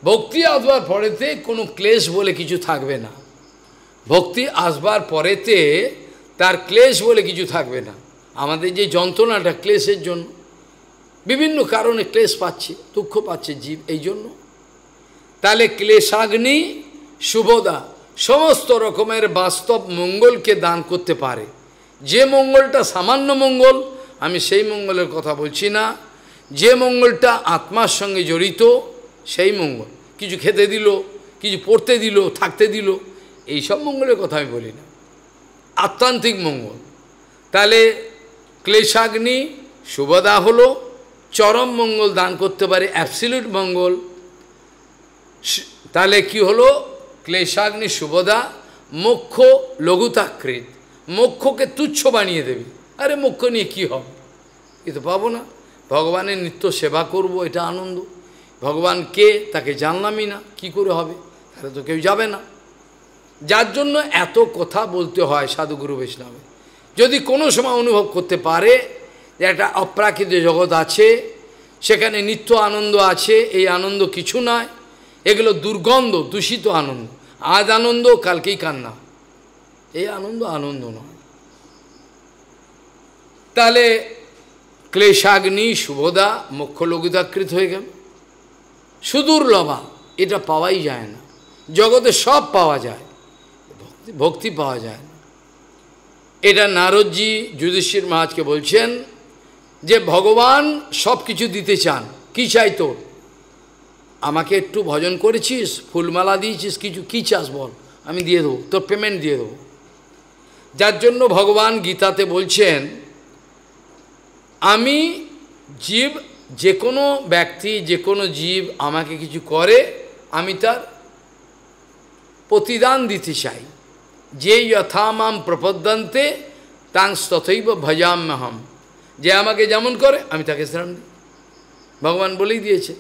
ভক্তি আসবার পরেতে কোনো ক্লেশ বলে কিছু থাকবে না ভক্তি আসবার পরেতে তার ক্লেশ বলে কিছু থাকবে না আমাদের যে যন্ত্রণাটা ক্লেশের জন্য বিভিন্ন কারণে ক্লেশ পাচ্ছে দুঃখ পাচ্ছে জীব এই জন্য তাহলে ক্লেশাগ্নি শুভদা সমস্ত রকমের বাস্তব মঙ্গলকে দান করতে পারে যে মঙ্গলটা সামান্য মঙ্গল আমি সেই মঙ্গলের কথা বলছি না যে মঙ্গলটা আত্মার সঙ্গে জড়িত সেই মঙ্গল কিছু খেতে দিল কিছু পড়তে দিল থাকতে দিল এই সব মঙ্গলের কথা আমি বলি না আত্মান্তিক মঙ্গল তাহলে ক্লেশাগ্নি শুভদা হলো চরম মঙ্গল দান করতে পারে অ্যাবসিলিউট মঙ্গল তাহলে কি হলো ক্লেশাগ্নি শুভদা মোক্ষ লঘুতাকৃত মোক্ষকে তুচ্ছ বানিয়ে দেবে আরে মোক্ষ নিয়ে কী হবে এ তো পাবো না ভগবানের নিত্য সেবা করব এটা আনন্দ ভগবান কে তাকে জানলামই না কি করে হবে তাহলে তো কেউ যাবে না যার জন্য এত কথা বলতে হয় সাধুগুরু বৈষ্ণবে যদি কোনো সময় অনুভব করতে পারে যে একটা অপ্রাকৃত জগৎ আছে সেখানে নিত্য আনন্দ আছে এই আনন্দ কিছু নয় এগুলো দুর্গন্ধ দূষিত আনন্দ আজ আনন্দ কালকেই কান্না এই আনন্দ আনন্দ নয় তাহলে ক্লেশাগ্নি শুভদা মোক্ষ লঘুতাকৃত হয়ে গেল সুদূর্লভা এটা পাওয়াই যায় না জগতে সব পাওয়া যায় ভক্তি ভক্তি পাওয়া যায় না এটা নারদজি যুধিষ্ঠির মহাজকে বলছেন যে ভগবান সব কিছু দিতে চান কি চাই তোর আমাকে একটু ভজন করেছিস ফুলমালা দিয়েছিস কিছু কি চাস বল আমি দিয়ে দেবো তোর পেমেন্ট দিয়ে দেবো যার জন্য ভগবান গীতাতে বলছেন আমি জীব যে কোনো ব্যক্তি যে কোনো জীব আমাকে কিছু করে আমি তার প্রতিদান দিতে চাই যে যথামাম প্রপদ্যন্তে তাং তথৈব ভজাম্যহম যে আমাকে যেমন করে আমি তাকে শ্রম দিই ভগবান বলেই দিয়েছে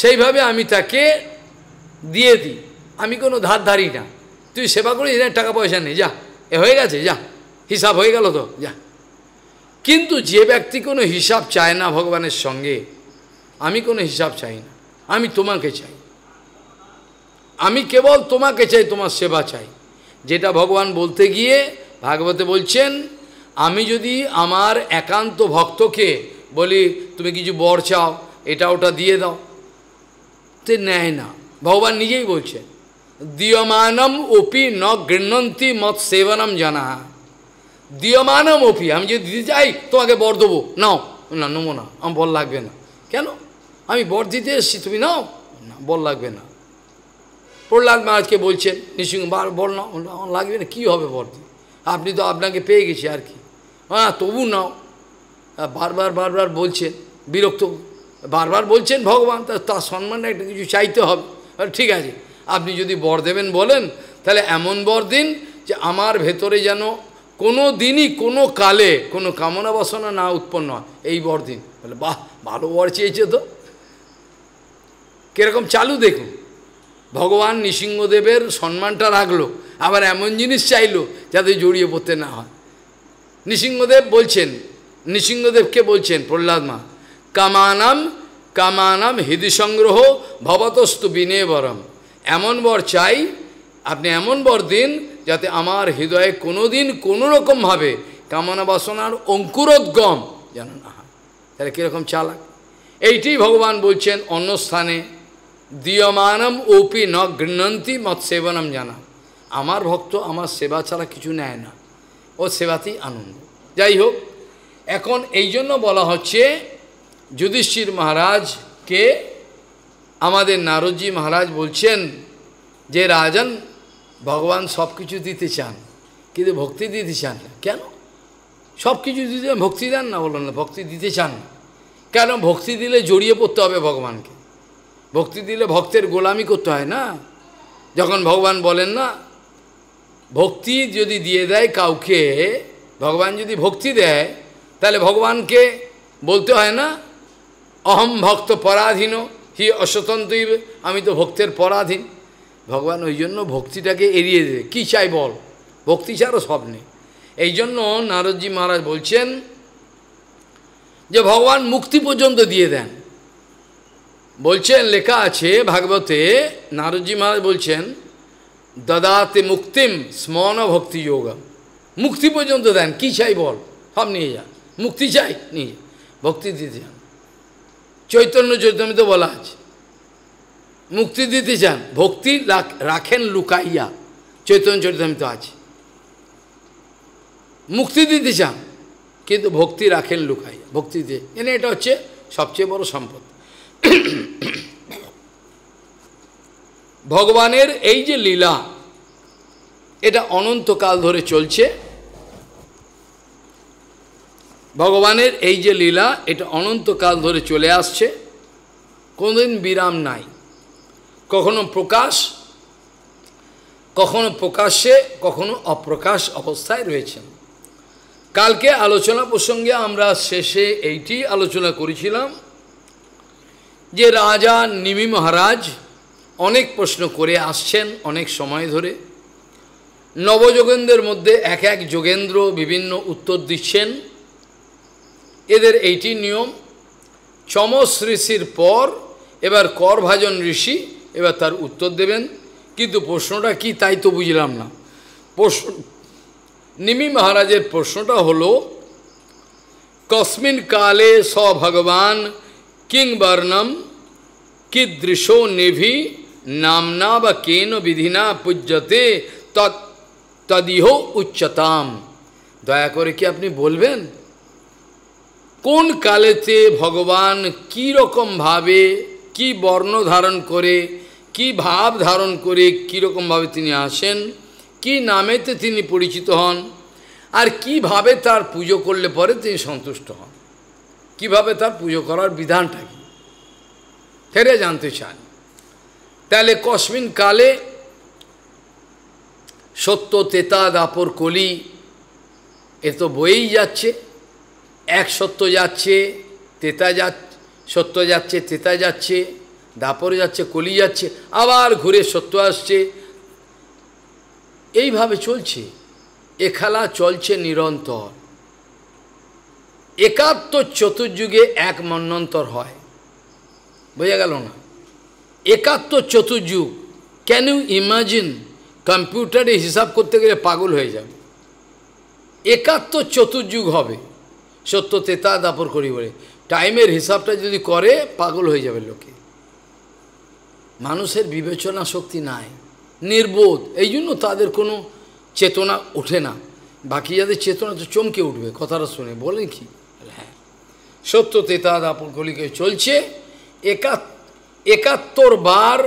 সেইভাবে আমি তাকে দিয়ে দিই আমি কোনো ধার ধারি না তুই সেবা করিস টাকা পয়সা নেই যা এ হয়ে গেছে যা হিসাব হয়ে গেল তো যা কিন্তু যে ব্যক্তি কোনো হিসাব চায় না ভগবানের সঙ্গে আমি কোনো হিসাব চাই না আমি তোমাকে চাই আমি কেবল তোমাকে চাই তোমার সেবা চাই যেটা ভগবান বলতে গিয়ে ভাগবতে বলছেন আমি যদি আমার একান্ত ভক্তকে বলি তুমি কিছু বর চাও এটা ওটা দিয়ে দাও তে নেয় না ভগবান নিজেই বলছেন দিয়মানম ওপি ন গৃহন্তি মৎ সেবনম জানা দিয়মানম মফি আমি যদি দিতে চাই তোমাকে বর দেবো নাও না নেবো না আমার বর লাগবে না কেন আমি বর দিতে এসেছি তুমি নাও না বর লাগবে না প্রহ্লাদ মহারাজকে বলছেন নিঃসিংহ বার বর নাও লাগবে না কী হবে বর আপনি তো আপনাকে পেয়ে গেছি আর কি হ্যাঁ তবু নাও বারবার বারবার বলছেন বিরক্ত বারবার বলছেন ভগবান তার সম্মানে একটা কিছু চাইতে হবে ঠিক আছে আপনি যদি বর দেবেন বলেন তাহলে এমন বর দিন যে আমার ভেতরে যেন কোনো দিনই কোনো কালে কোনো কামনা বাসনা না উৎপন্ন হয় এই বর দিন বলে বাহ ভালো বর চেয়েছে তো কীরকম চালু দেখুন ভগবান নৃসিংহদেবের সম্মানটা রাখলো আবার এমন জিনিস চাইলো যাতে জড়িয়ে পড়তে না হয় নৃসিংহদেব বলছেন নৃসিংহদেবকে বলছেন প্রহ্লাদ মা কামানাম কামানাম হৃদি সংগ্রহ ভবতস্তু বিনে বরম এমন বর চাই আপনি এমন বর দিন যাতে আমার হৃদয়ে কোনো দিন কোনো রকমভাবে কামনা বাসনার অঙ্কুরোদ্গম যেন না হয় তাহলে কীরকম চালাক এইটি ভগবান বলছেন অন্য স্থানে দিয়মানম ওপি ন গৃহন্তি মত সেবনম জানা আমার ভক্ত আমার সেবা ছাড়া কিছু নেয় না ও সেবাতেই আনন্দ যাই হোক এখন এই জন্য বলা হচ্ছে যুধিষ্ঠির মহারাজকে আমাদের নারদজি মহারাজ বলছেন যে রাজন ভগবান সব কিছু দিতে চান কিন্তু ভক্তি দিতে চান না কেন সব কিছু দিতে ভক্তি দেন না বলুন না ভক্তি দিতে চান না কেন ভক্তি দিলে জড়িয়ে পড়তে হবে ভগবানকে ভক্তি দিলে ভক্তের গোলামি করতে হয় না যখন ভগবান বলেন না ভক্তি যদি দিয়ে দেয় কাউকে ভগবান যদি ভক্তি দেয় তাহলে ভগবানকে বলতে হয় না অহম ভক্ত পরাধীন হি অস্বতন্ত্র আমি তো ভক্তের পরাধীন ভগবান ওই জন্য ভক্তিটাকে এড়িয়ে দেবে কী চাই বল ভক্তি ছাড়ো সব নেই এই জন্য নারদজি মহারাজ বলছেন যে ভগবান মুক্তি পর্যন্ত দিয়ে দেন বলছেন লেখা আছে ভাগবতে নারদজি মহারাজ বলছেন দাদাতে মুক্তিম স্মরণ ভক্তি যোগ মুক্তি পর্যন্ত দেন কি চাই বল সব নিয়ে যান মুক্তি চাই নিয়ে ভক্তি দিতে যান চৈতন্য চৈতন্য তো বলা আছে মুক্তি দিতে চান ভক্তি রাখেন লুকাইয়া চৈতন্য চরিতামিত আছে মুক্তি দিতে চান কিন্তু ভক্তি রাখেন লুকাইয়া ভক্তি দিয়ে এনে এটা হচ্ছে সবচেয়ে বড় সম্পদ ভগবানের এই যে লীলা এটা অনন্তকাল ধরে চলছে ভগবানের এই যে লীলা এটা অনন্তকাল ধরে চলে আসছে কোনোদিন বিরাম নাই কখনো প্রকাশ কখনো প্রকাশ্যে কখনো অপ্রকাশ অবস্থায় রয়েছেন কালকে আলোচনা প্রসঙ্গে আমরা শেষে এইটি আলোচনা করেছিলাম যে রাজা নিমি মহারাজ অনেক প্রশ্ন করে আসছেন অনেক সময় ধরে নবযোগেন্দ্রের মধ্যে এক এক যোগেন্দ্র বিভিন্ন উত্তর দিচ্ছেন এদের এইটি নিয়ম চমস ঋষির পর এবার করভাজন ঋষি এবার তার উত্তর দেবেন কিন্তু প্রশ্নটা কি তাই তো বুঝলাম না প্রশ্ন নিমি মহারাজের প্রশ্নটা হল কসমিন কালে স ভগবান কিংবর্ণম কিদৃশ নেভি নামনা বা কেন বিধিনা পূজ্যতে তদিহ উচ্চতাম দয়া করে কি আপনি বলবেন কোন কালেতে ভগবান কী রকমভাবে কি বর্ণ ধারণ করে কি ভাব ধারণ করে কীরকমভাবে তিনি আসেন কি নামেতে তিনি পরিচিত হন আর কিভাবে তার পুজো করলে পরে তিনি সন্তুষ্ট হন কিভাবে তার পুজো করার বিধানটা কি ফেরে জানতে চান তাহলে কসমিন কালে সত্য তেতা দাপর কলি এ তো বয়েই যাচ্ছে এক সত্য যাচ্ছে তেতা যাচ্ছে সত্য যাচ্ছে তেতা যাচ্ছে দাপর যাচ্ছে কলি যাচ্ছে আবার ঘুরে সত্য আসছে এইভাবে চলছে এ খেলা চলছে নিরন্তর একাত্তর চতুর্যুগে এক মন্যন্তর হয় বোঝা গেল না একাত্তর চতুর্যুগ ক্যান ইউ ইমাজিন কম্পিউটারে হিসাব করতে গেলে পাগল হয়ে যাবে একাত্তর চতুর্যুগ হবে সত্য তেতা দাপর করি বলে টাইমের হিসাবটা যদি করে পাগল হয়ে যাবে লোকে মানুষের বিবেচনা শক্তি নাই নির্বোধ এই জন্য তাদের কোনো চেতনা ওঠে না বাকি যাদের চেতনা তো চমকে উঠবে কথাটা শুনে বলেন কি হ্যাঁ সত্য তেতাদ কলিকে চলছে একাত্তর বার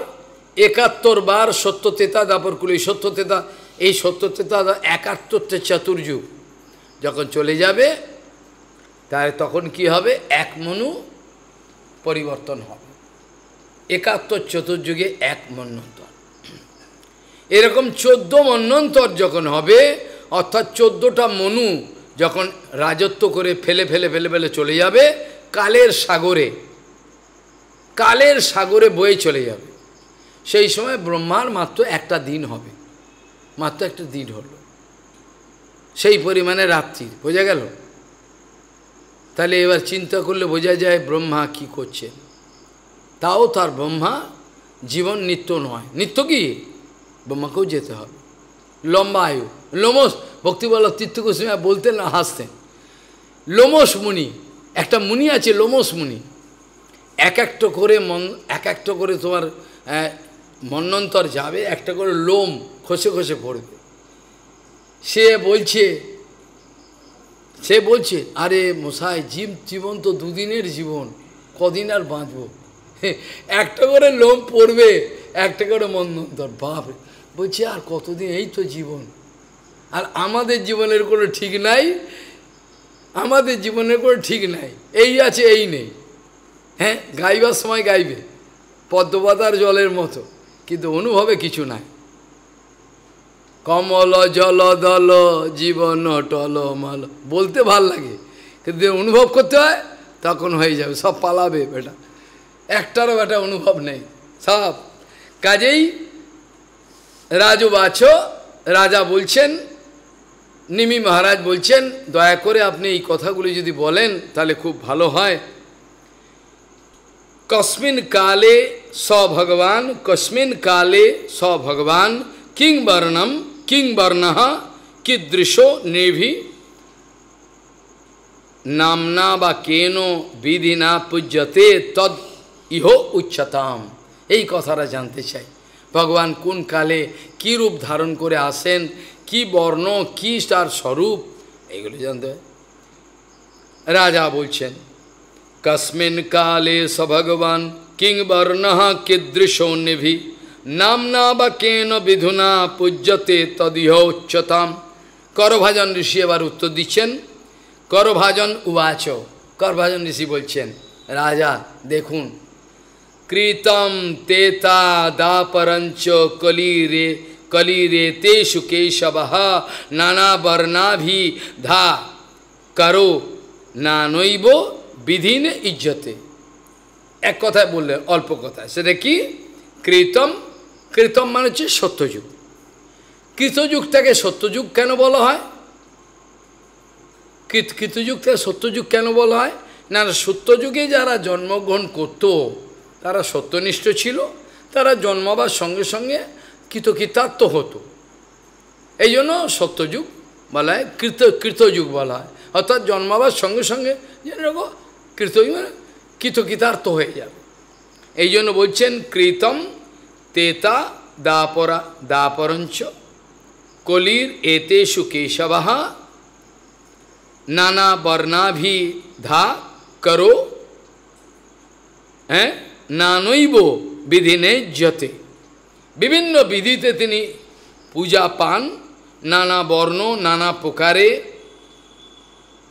একাত্তর বার সত্য তেতা কলি সত্য তেতা এই সত্য তেতা একাত্তরটা চাতুর্য যখন চলে যাবে তাহলে তখন কি হবে এক মনু পরিবর্তন হবে একাত্তর চতুর্যুগে এক মন্যন্তর এরকম চোদ্দ মন্যন্তর যখন হবে অর্থাৎ চোদ্দটা মনু যখন রাজত্ব করে ফেলে ফেলে ফেলে ফেলে চলে যাবে কালের সাগরে কালের সাগরে বয়ে চলে যাবে সেই সময় ব্রহ্মার মাত্র একটা দিন হবে মাত্র একটা দিন হল সেই পরিমাণে রাত্রি বোঝা গেল তাহলে এবার চিন্তা করলে বোঝা যায় ব্রহ্মা কি করছে তাও তার ব্রহ্মা জীবন নিত্য নয় নিত্য কি ব্রহ্মাকেও যেতে হবে লম্বা আয়ু লোমস ভক্তিবল্লভ তীর্থ গোস্বামী বলতেন না হাসতেন লোমস মুনি একটা মুনি আছে লোমস মুনি এক একটা করে মন এক একটা করে তোমার মন্নন্তর যাবে একটা করে লোম খসে খসে পড়বে সে বলছে সে বলছে আরে মশাই জীব জীবন তো দুদিনের জীবন কদিন আর বাঁচব [laughs] একটা করে লোম পড়বে একটা করে মন্দন্তর বাপ বলছে আর কতদিন এই তো জীবন আর আমাদের জীবনের কোনো ঠিক নাই আমাদের জীবনের কোনো ঠিক নাই এই আছে এই নেই হ্যাঁ গাইবার সময় গাইবে পদ্মপাতার জলের মতো কিন্তু অনুভবে কিছু নাই কমল জল দল জীবন টল মল বলতে ভাল লাগে কিন্তু অনুভব করতে হয় তখন হয়ে যাবে সব পালাবে বেটা একটারও বেটা অনুভব নেই সব কাজেই রাজু বাছ রাজা বলছেন নিমি মহারাজ বলছেন দয়া করে আপনি এই কথাগুলি যদি বলেন তাহলে খুব ভালো হয় কস্মিন কালে স ভগবান কস্মিন কালে স ভগবান কিং বর্ণম किंग वर्ण किदृशो नेभि नामना व केनो विधिना पूज्यते তদ ইহো উচ্চতাম এই কথাটা জানতে চাই ভগবান কোন কালে কি রূপ ধারণ করে আসেন কি বর্ণ কি তার স্বরূপ এগুলো জানতে রাজা বলছেন কস্মিন কালে স ভগবান কিং বর্ণ কিদৃশো নিভি নামনা বা কেন বিধুনা পূজ্যতে তদিহ উচ্চতম করভাজন ঋষি এবার উত্তর দিচ্ছেন করভাজন উবাচ করভাজন ঋষি বলছেন রাজা দেখুন কৃতম তেতা দাপরঞ্চ কলিরে কলিরে তেষু কেশব নানা বর্ণাভি ধা করো নানৈব বিধিন ইজ্জতে এক কথায় বললেন অল্প কথায় সেটা কি কৃতম কৃতম মানে হচ্ছে সত্যযুগ কৃতযুগটাকে সত্যযুগ কেন বলা হয় কৃত কৃতযুগটাকে সত্যযুগ কেন বলা হয় না সত্যযুগে যারা জন্মগ্রহণ করত তারা সত্যনিষ্ঠ ছিল তারা জন্মাবার সঙ্গে সঙ্গে কৃতকৃতার্থ হতো এই জন্য সত্যযুগ বলা হয় কৃত কৃতযুগ বলা হয় অর্থাৎ জন্মাবার সঙ্গে সঙ্গে যেরকম কৃতযুগ মানে কৃতকৃতার্থ হয়ে যাবে এই জন্য বলছেন কৃতম তেতা দাপরা দাপরঞ্চ কলির এতেষু কেশব নানা বর্ণাভি ধা করো হ্যাঁ নানৈব বিধিনে জতে বিভিন্ন বিধিতে তিনি পূজা পান নানা বর্ণ নানা প্রকারে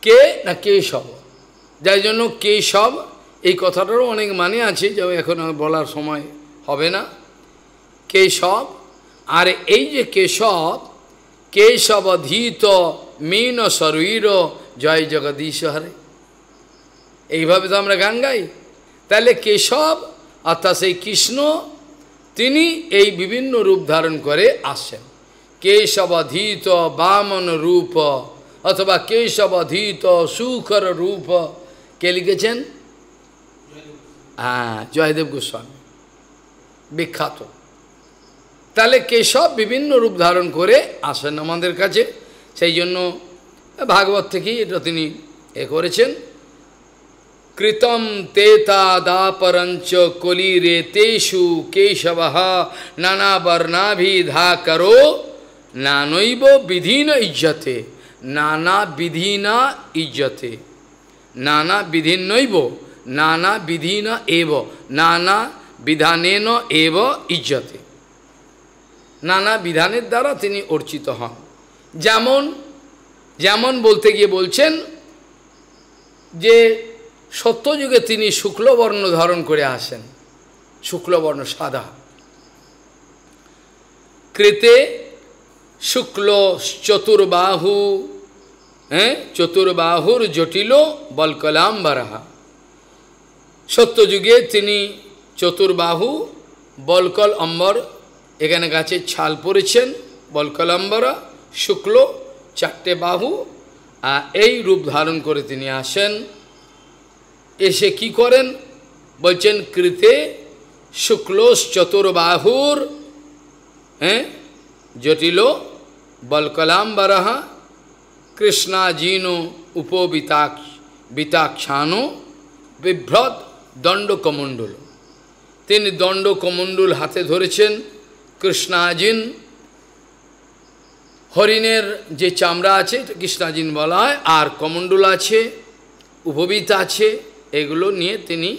কে না কেশব যার জন্য কেশব এই কথাটারও অনেক মানে আছে যে এখন বলার সময় হবে না কেশব আর এই যে কেশব কেশব ধীত মীন শরীর জয় জগদীশ হরে এইভাবে তো আমরা গান গাই তাহলে কেশব অর্থাৎ সেই কৃষ্ণ তিনি এই বিভিন্ন রূপ ধারণ করে আসছেন ধীত বামন রূপ অথবা কেশব ধীত সুখর রূপ কে লিখেছেন হ্যাঁ জয়দেব গোস্বামী বিখ্যাত তাহলে কেশব বিভিন্ন রূপ ধারণ করে আসেন আমাদের কাছে সেই জন্য ভাগবত থেকেই এটা তিনি এ করেছেন কৃতম তেতা দাপরঞ্চ রে তেসু কেশব নানা বর্ণাভিধা করো নানৈব বিধিন ইজ্জতে নানা বিধিনা ইজ্জতে নানা বিধিনৈব নানা বিধিনা এব নানা বিধানেন এব ইজ্জতে নানা বিধানের দ্বারা তিনি অর্চিত হন যেমন যেমন বলতে গিয়ে বলছেন যে সত্যযুগে তিনি শুক্লবর্ণ ধারণ করে আসেন শুক্লবর্ণ সাদা কৃতে শুক্ল চতুর্বাহু হ্যাঁ চতুর্বাহুর জটিল বলকলাম বারাহা সত্যযুগে তিনি চতুর্বাহু বলকল অম্বর এখানে গাছের ছাল পড়েছেন বলকলম্বরা শুক্ল চারটে বাহু আর এই রূপ ধারণ করে তিনি আসেন এসে কি করেন বলছেন কৃতে শুক্লোস চতুর্বাহুর হ্যাঁ জটিল বলকলাম্বরহা কৃষ্ণাজীন উপবিতাক্ষ বিতাক্ষানো বিভ্রত দণ্ডকমণ্ডল তিনি দণ্ডকমণ্ডল হাতে ধরেছেন কৃষ্ণাজিন হরিণের যে চামড়া আছে এটা কৃষ্ণাজিন বলা হয় আর কমণ্ডল আছে উপবিত আছে এগুলো নিয়ে তিনি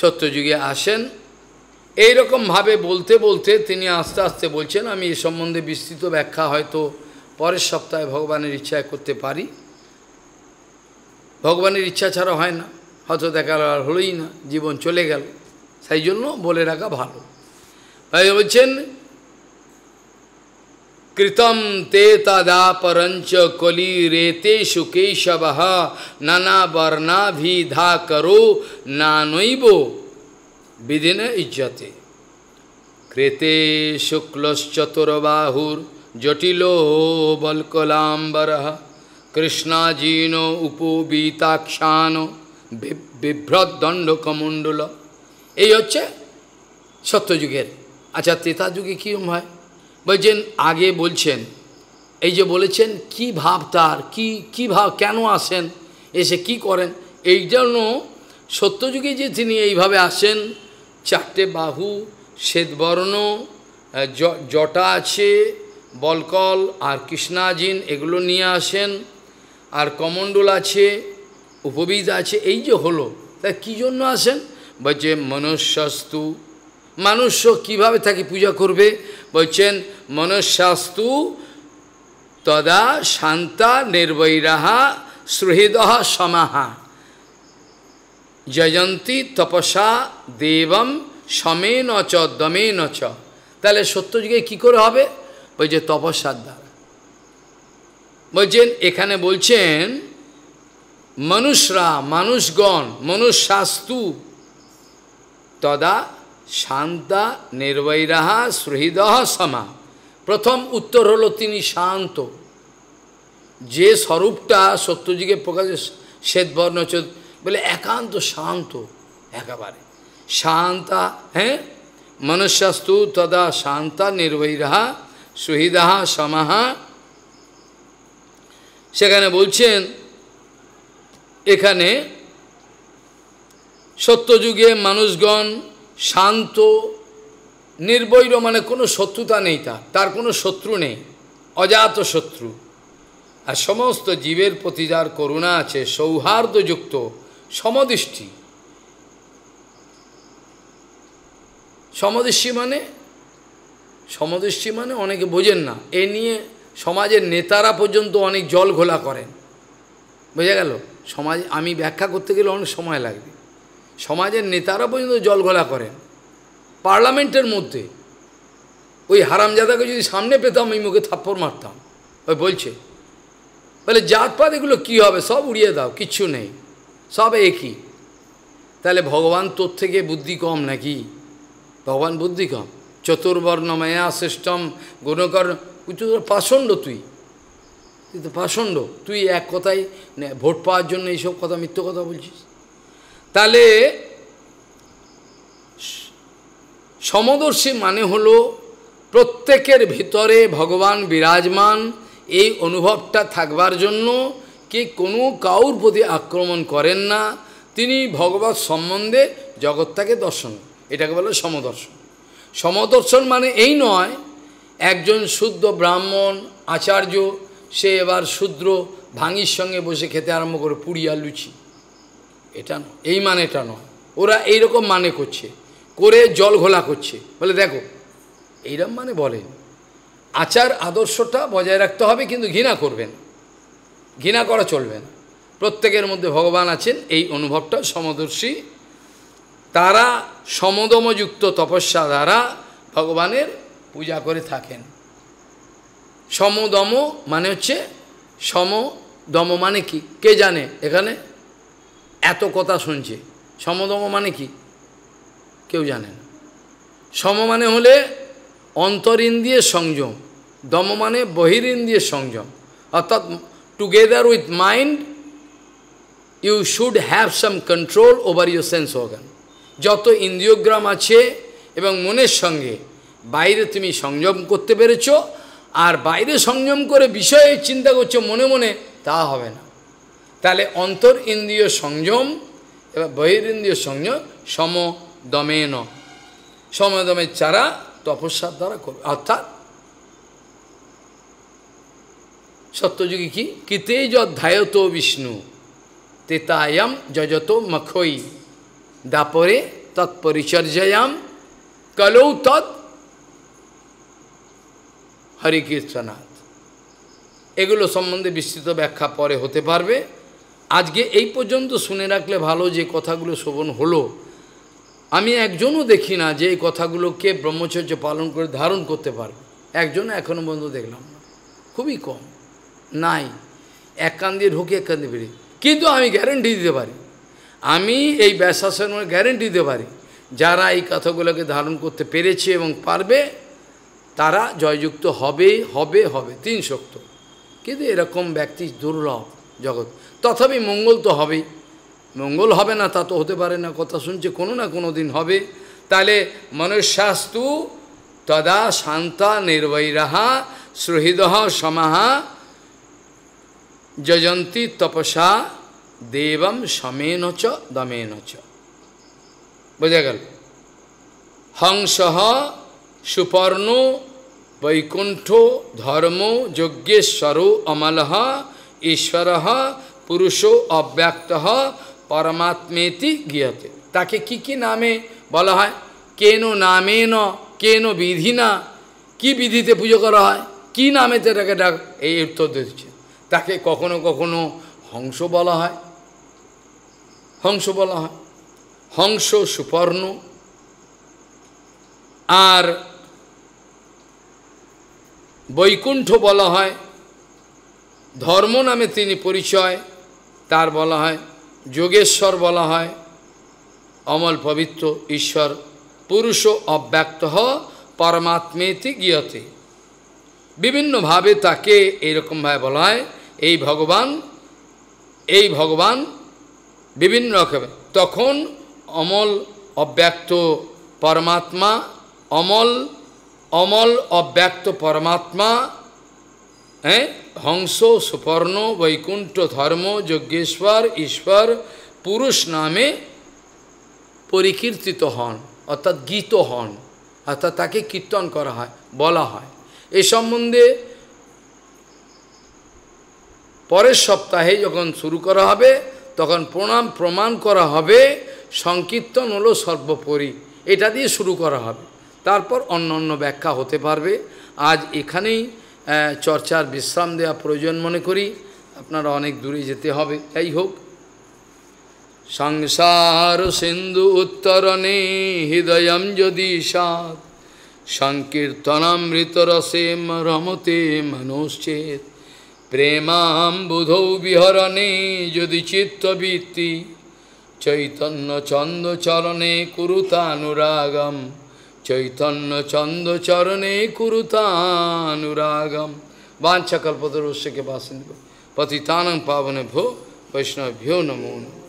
সত্যযুগে আসেন এই রকমভাবে বলতে বলতে তিনি আস্তে আস্তে বলছেন আমি এ সম্বন্ধে বিস্তৃত ব্যাখ্যা হয়তো পরের সপ্তাহে ভগবানের ইচ্ছায় করতে পারি ভগবানের ইচ্ছা ছাড়া হয় না হয়তো দেখা হলোই না জীবন চলে গেল সেই জন্য বলে রাখা ভালো ভাই বলছেন কৃতম তে তাদা পরঞ্চ কলি রেতে সুকেশব নানা বর্ণাভিধা করো নানৈব বিধিন ইজ্জতে ক্রেতে শুক্লশ্চতুর্বাহুর জটিল বলকলাম্বর কৃষ্ণাজীন উপবীতাক্ষান বিভ্রদণ্ডকমণ্ডল এই হচ্ছে সত্যযুগের আচ্ছা ত্রেতা যুগে কীরম হয় বলছেন আগে বলছেন এই যে বলেছেন কি ভাব তার কি কি ভাব কেন আসেন এসে কি করেন এই জন্য সত্যযুগে যে তিনি এইভাবে আসেন চারটে বাহু শ্বেতবর্ণ জটা আছে বলকল আর কৃষ্ণাজিন এগুলো নিয়ে আসেন আর কমণ্ডল আছে উপবিদ আছে এই যে হলো তা কী জন্য আসেন বলছেন মনুষ্যস্তু মানুষ্য কিভাবে তাকে পূজা করবে বলছেন মনুষ্যাস্তু তদা শান্তা নির্বৈরাহা সুহৃদহ সমাহা জয়ন্তী তপসা দেবম ন চ ন চ তাহলে সত্যযুগে কি করে হবে বলছে তপস্যার দ্বারা বলছেন এখানে বলছেন মানুষরা মানুষগণ মনুষ্যাস্তু তদা শান্তা নির্বৈরাহা সুহৃদহ সমা প্রথম উত্তর হলো তিনি শান্ত যে স্বরূপটা সত্যযুগে প্রকাশে শ্বেতবর্ণ বলে একান্ত শান্ত একেবারে শান্তা হ্যাঁ মনুষ্যস্তু তদা শান্তা নির্বৈরাহা সুহৃদাহা সমাহা সেখানে বলছেন এখানে সত্যযুগে মানুষগণ শান্ত নির্বৈর মানে কোনো শত্রুতা নেই তার তার কোনো শত্রু নেই অজাত শত্রু আর সমস্ত জীবের প্রতি যার করুণা আছে সৌহার্দ্যযুক্ত সমদৃষ্টি সমদৃষ্টি মানে সমদৃষ্টি মানে অনেকে বোঝেন না এ নিয়ে সমাজের নেতারা পর্যন্ত অনেক জল ঘোলা করেন বোঝা গেল সমাজ আমি ব্যাখ্যা করতে গেলে অনেক সময় লাগবে সমাজের নেতারা পর্যন্ত গলা করেন পার্লামেন্টের মধ্যে ওই হারামজাদাকে যদি সামনে পেতাম ওই মুখে থাপ্পড় মারতাম ওই বলছে বলে জাতপাত এগুলো কী হবে সব উড়িয়ে দাও কিচ্ছু নেই সব একই তাহলে ভগবান তোর থেকে বুদ্ধি কম নাকি ভগবান বুদ্ধি কম চতুর্বর্ণময়া শ্রেষ্ঠম গুণকর পাষণ্ড তুই তুই তো পাষণ্ড তুই এক কথাই ভোট পাওয়ার জন্য এইসব কথা মিথ্য কথা বলছিস তাহলে সমদর্শী মানে হল প্রত্যেকের ভিতরে ভগবান বিরাজমান এই অনুভবটা থাকবার জন্য কে কোনো কাউর প্রতি আক্রমণ করেন না তিনি ভগবত সম্বন্ধে জগৎটাকে দর্শন এটাকে বলে সমদর্শন সমদর্শন মানে এই নয় একজন শুদ্ধ ব্রাহ্মণ আচার্য সে এবার শূদ্র ভাঙির সঙ্গে বসে খেতে আরম্ভ করে পুড়িয়া লুচি এটা এই মানেটা নয় ওরা এইরকম মানে করছে করে জল ঘোলা করছে বলে দেখো এইরকম মানে বলেন আচার আদর্শটা বজায় রাখতে হবে কিন্তু ঘৃণা করবেন ঘৃণা করা চলবেন প্রত্যেকের মধ্যে ভগবান আছেন এই অনুভবটা সমদর্শী তারা সমদমযুক্ত তপস্যা দ্বারা ভগবানের পূজা করে থাকেন সমদম মানে হচ্ছে সমদম মানে কি কে জানে এখানে এত কথা শুনছে সমদম মানে কি কেউ জানে না সম মানে হলে ইন্দ্রিয়ের সংযম দম মানে ইন্দ্রিয়ের সংযম অর্থাৎ together with mind you should have some control over your sense organ যত ইন্দ্রিয়গ্রাম আছে এবং মনের সঙ্গে বাইরে তুমি সংযম করতে পেরেছ আর বাইরে সংযম করে বিষয়ে চিন্তা করছো মনে মনে তা হবে না তাহলে অন্তর ইন্দ্রিয় সংযম এবার বহিরিন্দ্রিয় সংযম সমদমেন সমদমের চারা তপস্যার দ্বারা করবে অর্থাৎ সত্যযুগী কি কিতে যধ্যায়ত বিষ্ণু তেতায়াম যজত মখই দাপরে তৎপরিচর্যায়াম কলৌ তৎ হরিকীর্তনাথ এগুলো সম্বন্ধে বিস্তৃত ব্যাখ্যা পরে হতে পারবে আজকে এই পর্যন্ত শুনে রাখলে ভালো যে কথাগুলো শোভন হলো আমি একজনও দেখি না যে এই কথাগুলোকে ব্রহ্মচর্য পালন করে ধারণ করতে পারবে একজন এখনও পর্যন্ত দেখলাম না খুবই কম নাই এক কান দিয়ে ঢুকে এক কান দিয়ে বেরিয়ে কিন্তু আমি গ্যারেন্টি দিতে পারি আমি এই ব্যাসাসনের গ্যারেন্টি দিতে পারি যারা এই কথাগুলোকে ধারণ করতে পেরেছে এবং পারবে তারা জয়যুক্ত হবে হবে হবে তিন শক্ত কিন্তু এরকম ব্যক্তি দুর্লভ জগৎ তথাপি মঙ্গল তো হবেই মঙ্গল হবে না তা তো হতে পারে না কথা শুনছে কোনো না কোনো দিন হবে তাহলে মনুষ্যাস্তু তদা শান্তা নির্বৈরাহা সুহৃদহ সমাহা যজন্তী তপসা দেবম সমেন চ দমেন চ বোঝা গেল হংস সুপর্ণ বৈকুণ্ঠ ধর্ম যজ্ঞেশ্বর অমলহ ঈশ্বর পুরুষ অব্যক্ত পরমাত্মেতি গিয়তে তাকে কি কি নামে বলা হয় কেন নামেন কেন বিধি না কি বিধিতে পুজো করা হয় কী নামে তাকে ডাক এই উত্তর দিচ্ছে তাকে কখনো কখনো হংস বলা হয় হংস বলা হয় হংস সুপর্ণ আর বৈকুণ্ঠ বলা হয় ধর্ম নামে তিনি পরিচয় তার বলা হয় যোগেশ্বর বলা হয় অমল পবিত্র ঈশ্বর পুরুষ অব্যক্ত পরমাত্মেতি গিয়তে বিভিন্নভাবে তাকে এইরকমভাবে বলা হয় এই ভগবান এই ভগবান বিভিন্ন রকম তখন অমল অব্যক্ত পরমাত্মা অমল অমল অব্যক্ত পরমাত্মা হ্যাঁ হংস সুপর্ণ বৈকুণ্ঠ ধর্ম যজ্ঞেশ্বর ঈশ্বর পুরুষ নামে পরিকীর্তিত হন অর্থাৎ গীত হন অর্থাৎ তাকে কীর্তন করা হয় বলা হয় এ সম্বন্ধে পরের সপ্তাহে যখন শুরু করা হবে তখন প্রণাম প্রমাণ করা হবে সংকীর্তন হলো সর্বোপরি এটা দিয়ে শুরু করা হবে তারপর অন্য অন্য ব্যাখ্যা হতে পারবে আজ এখানেই হ্যাঁ, চর্চার বিশ্রাম দেওয়া প্রয়োজন মনে করি আপনারা অনেক দূরে যেতে হবে এই হোক সংসার সিন্ধু উত্তরণে হৃদয়ম যদি সাত সংকীর্তনামৃতরসে রমতে মনোশ্চেত প্রেমাম বুধৌ বিহরণে যদি চিত্তবৃত্তি Chaitanya চন্দ্রচরণে কুরুতানুরাগম Chaitanya Chanda Charane Kurutanuragam Vanchakalpatarusya Kevasindipa Patitanam Pavane Bho Namo Namo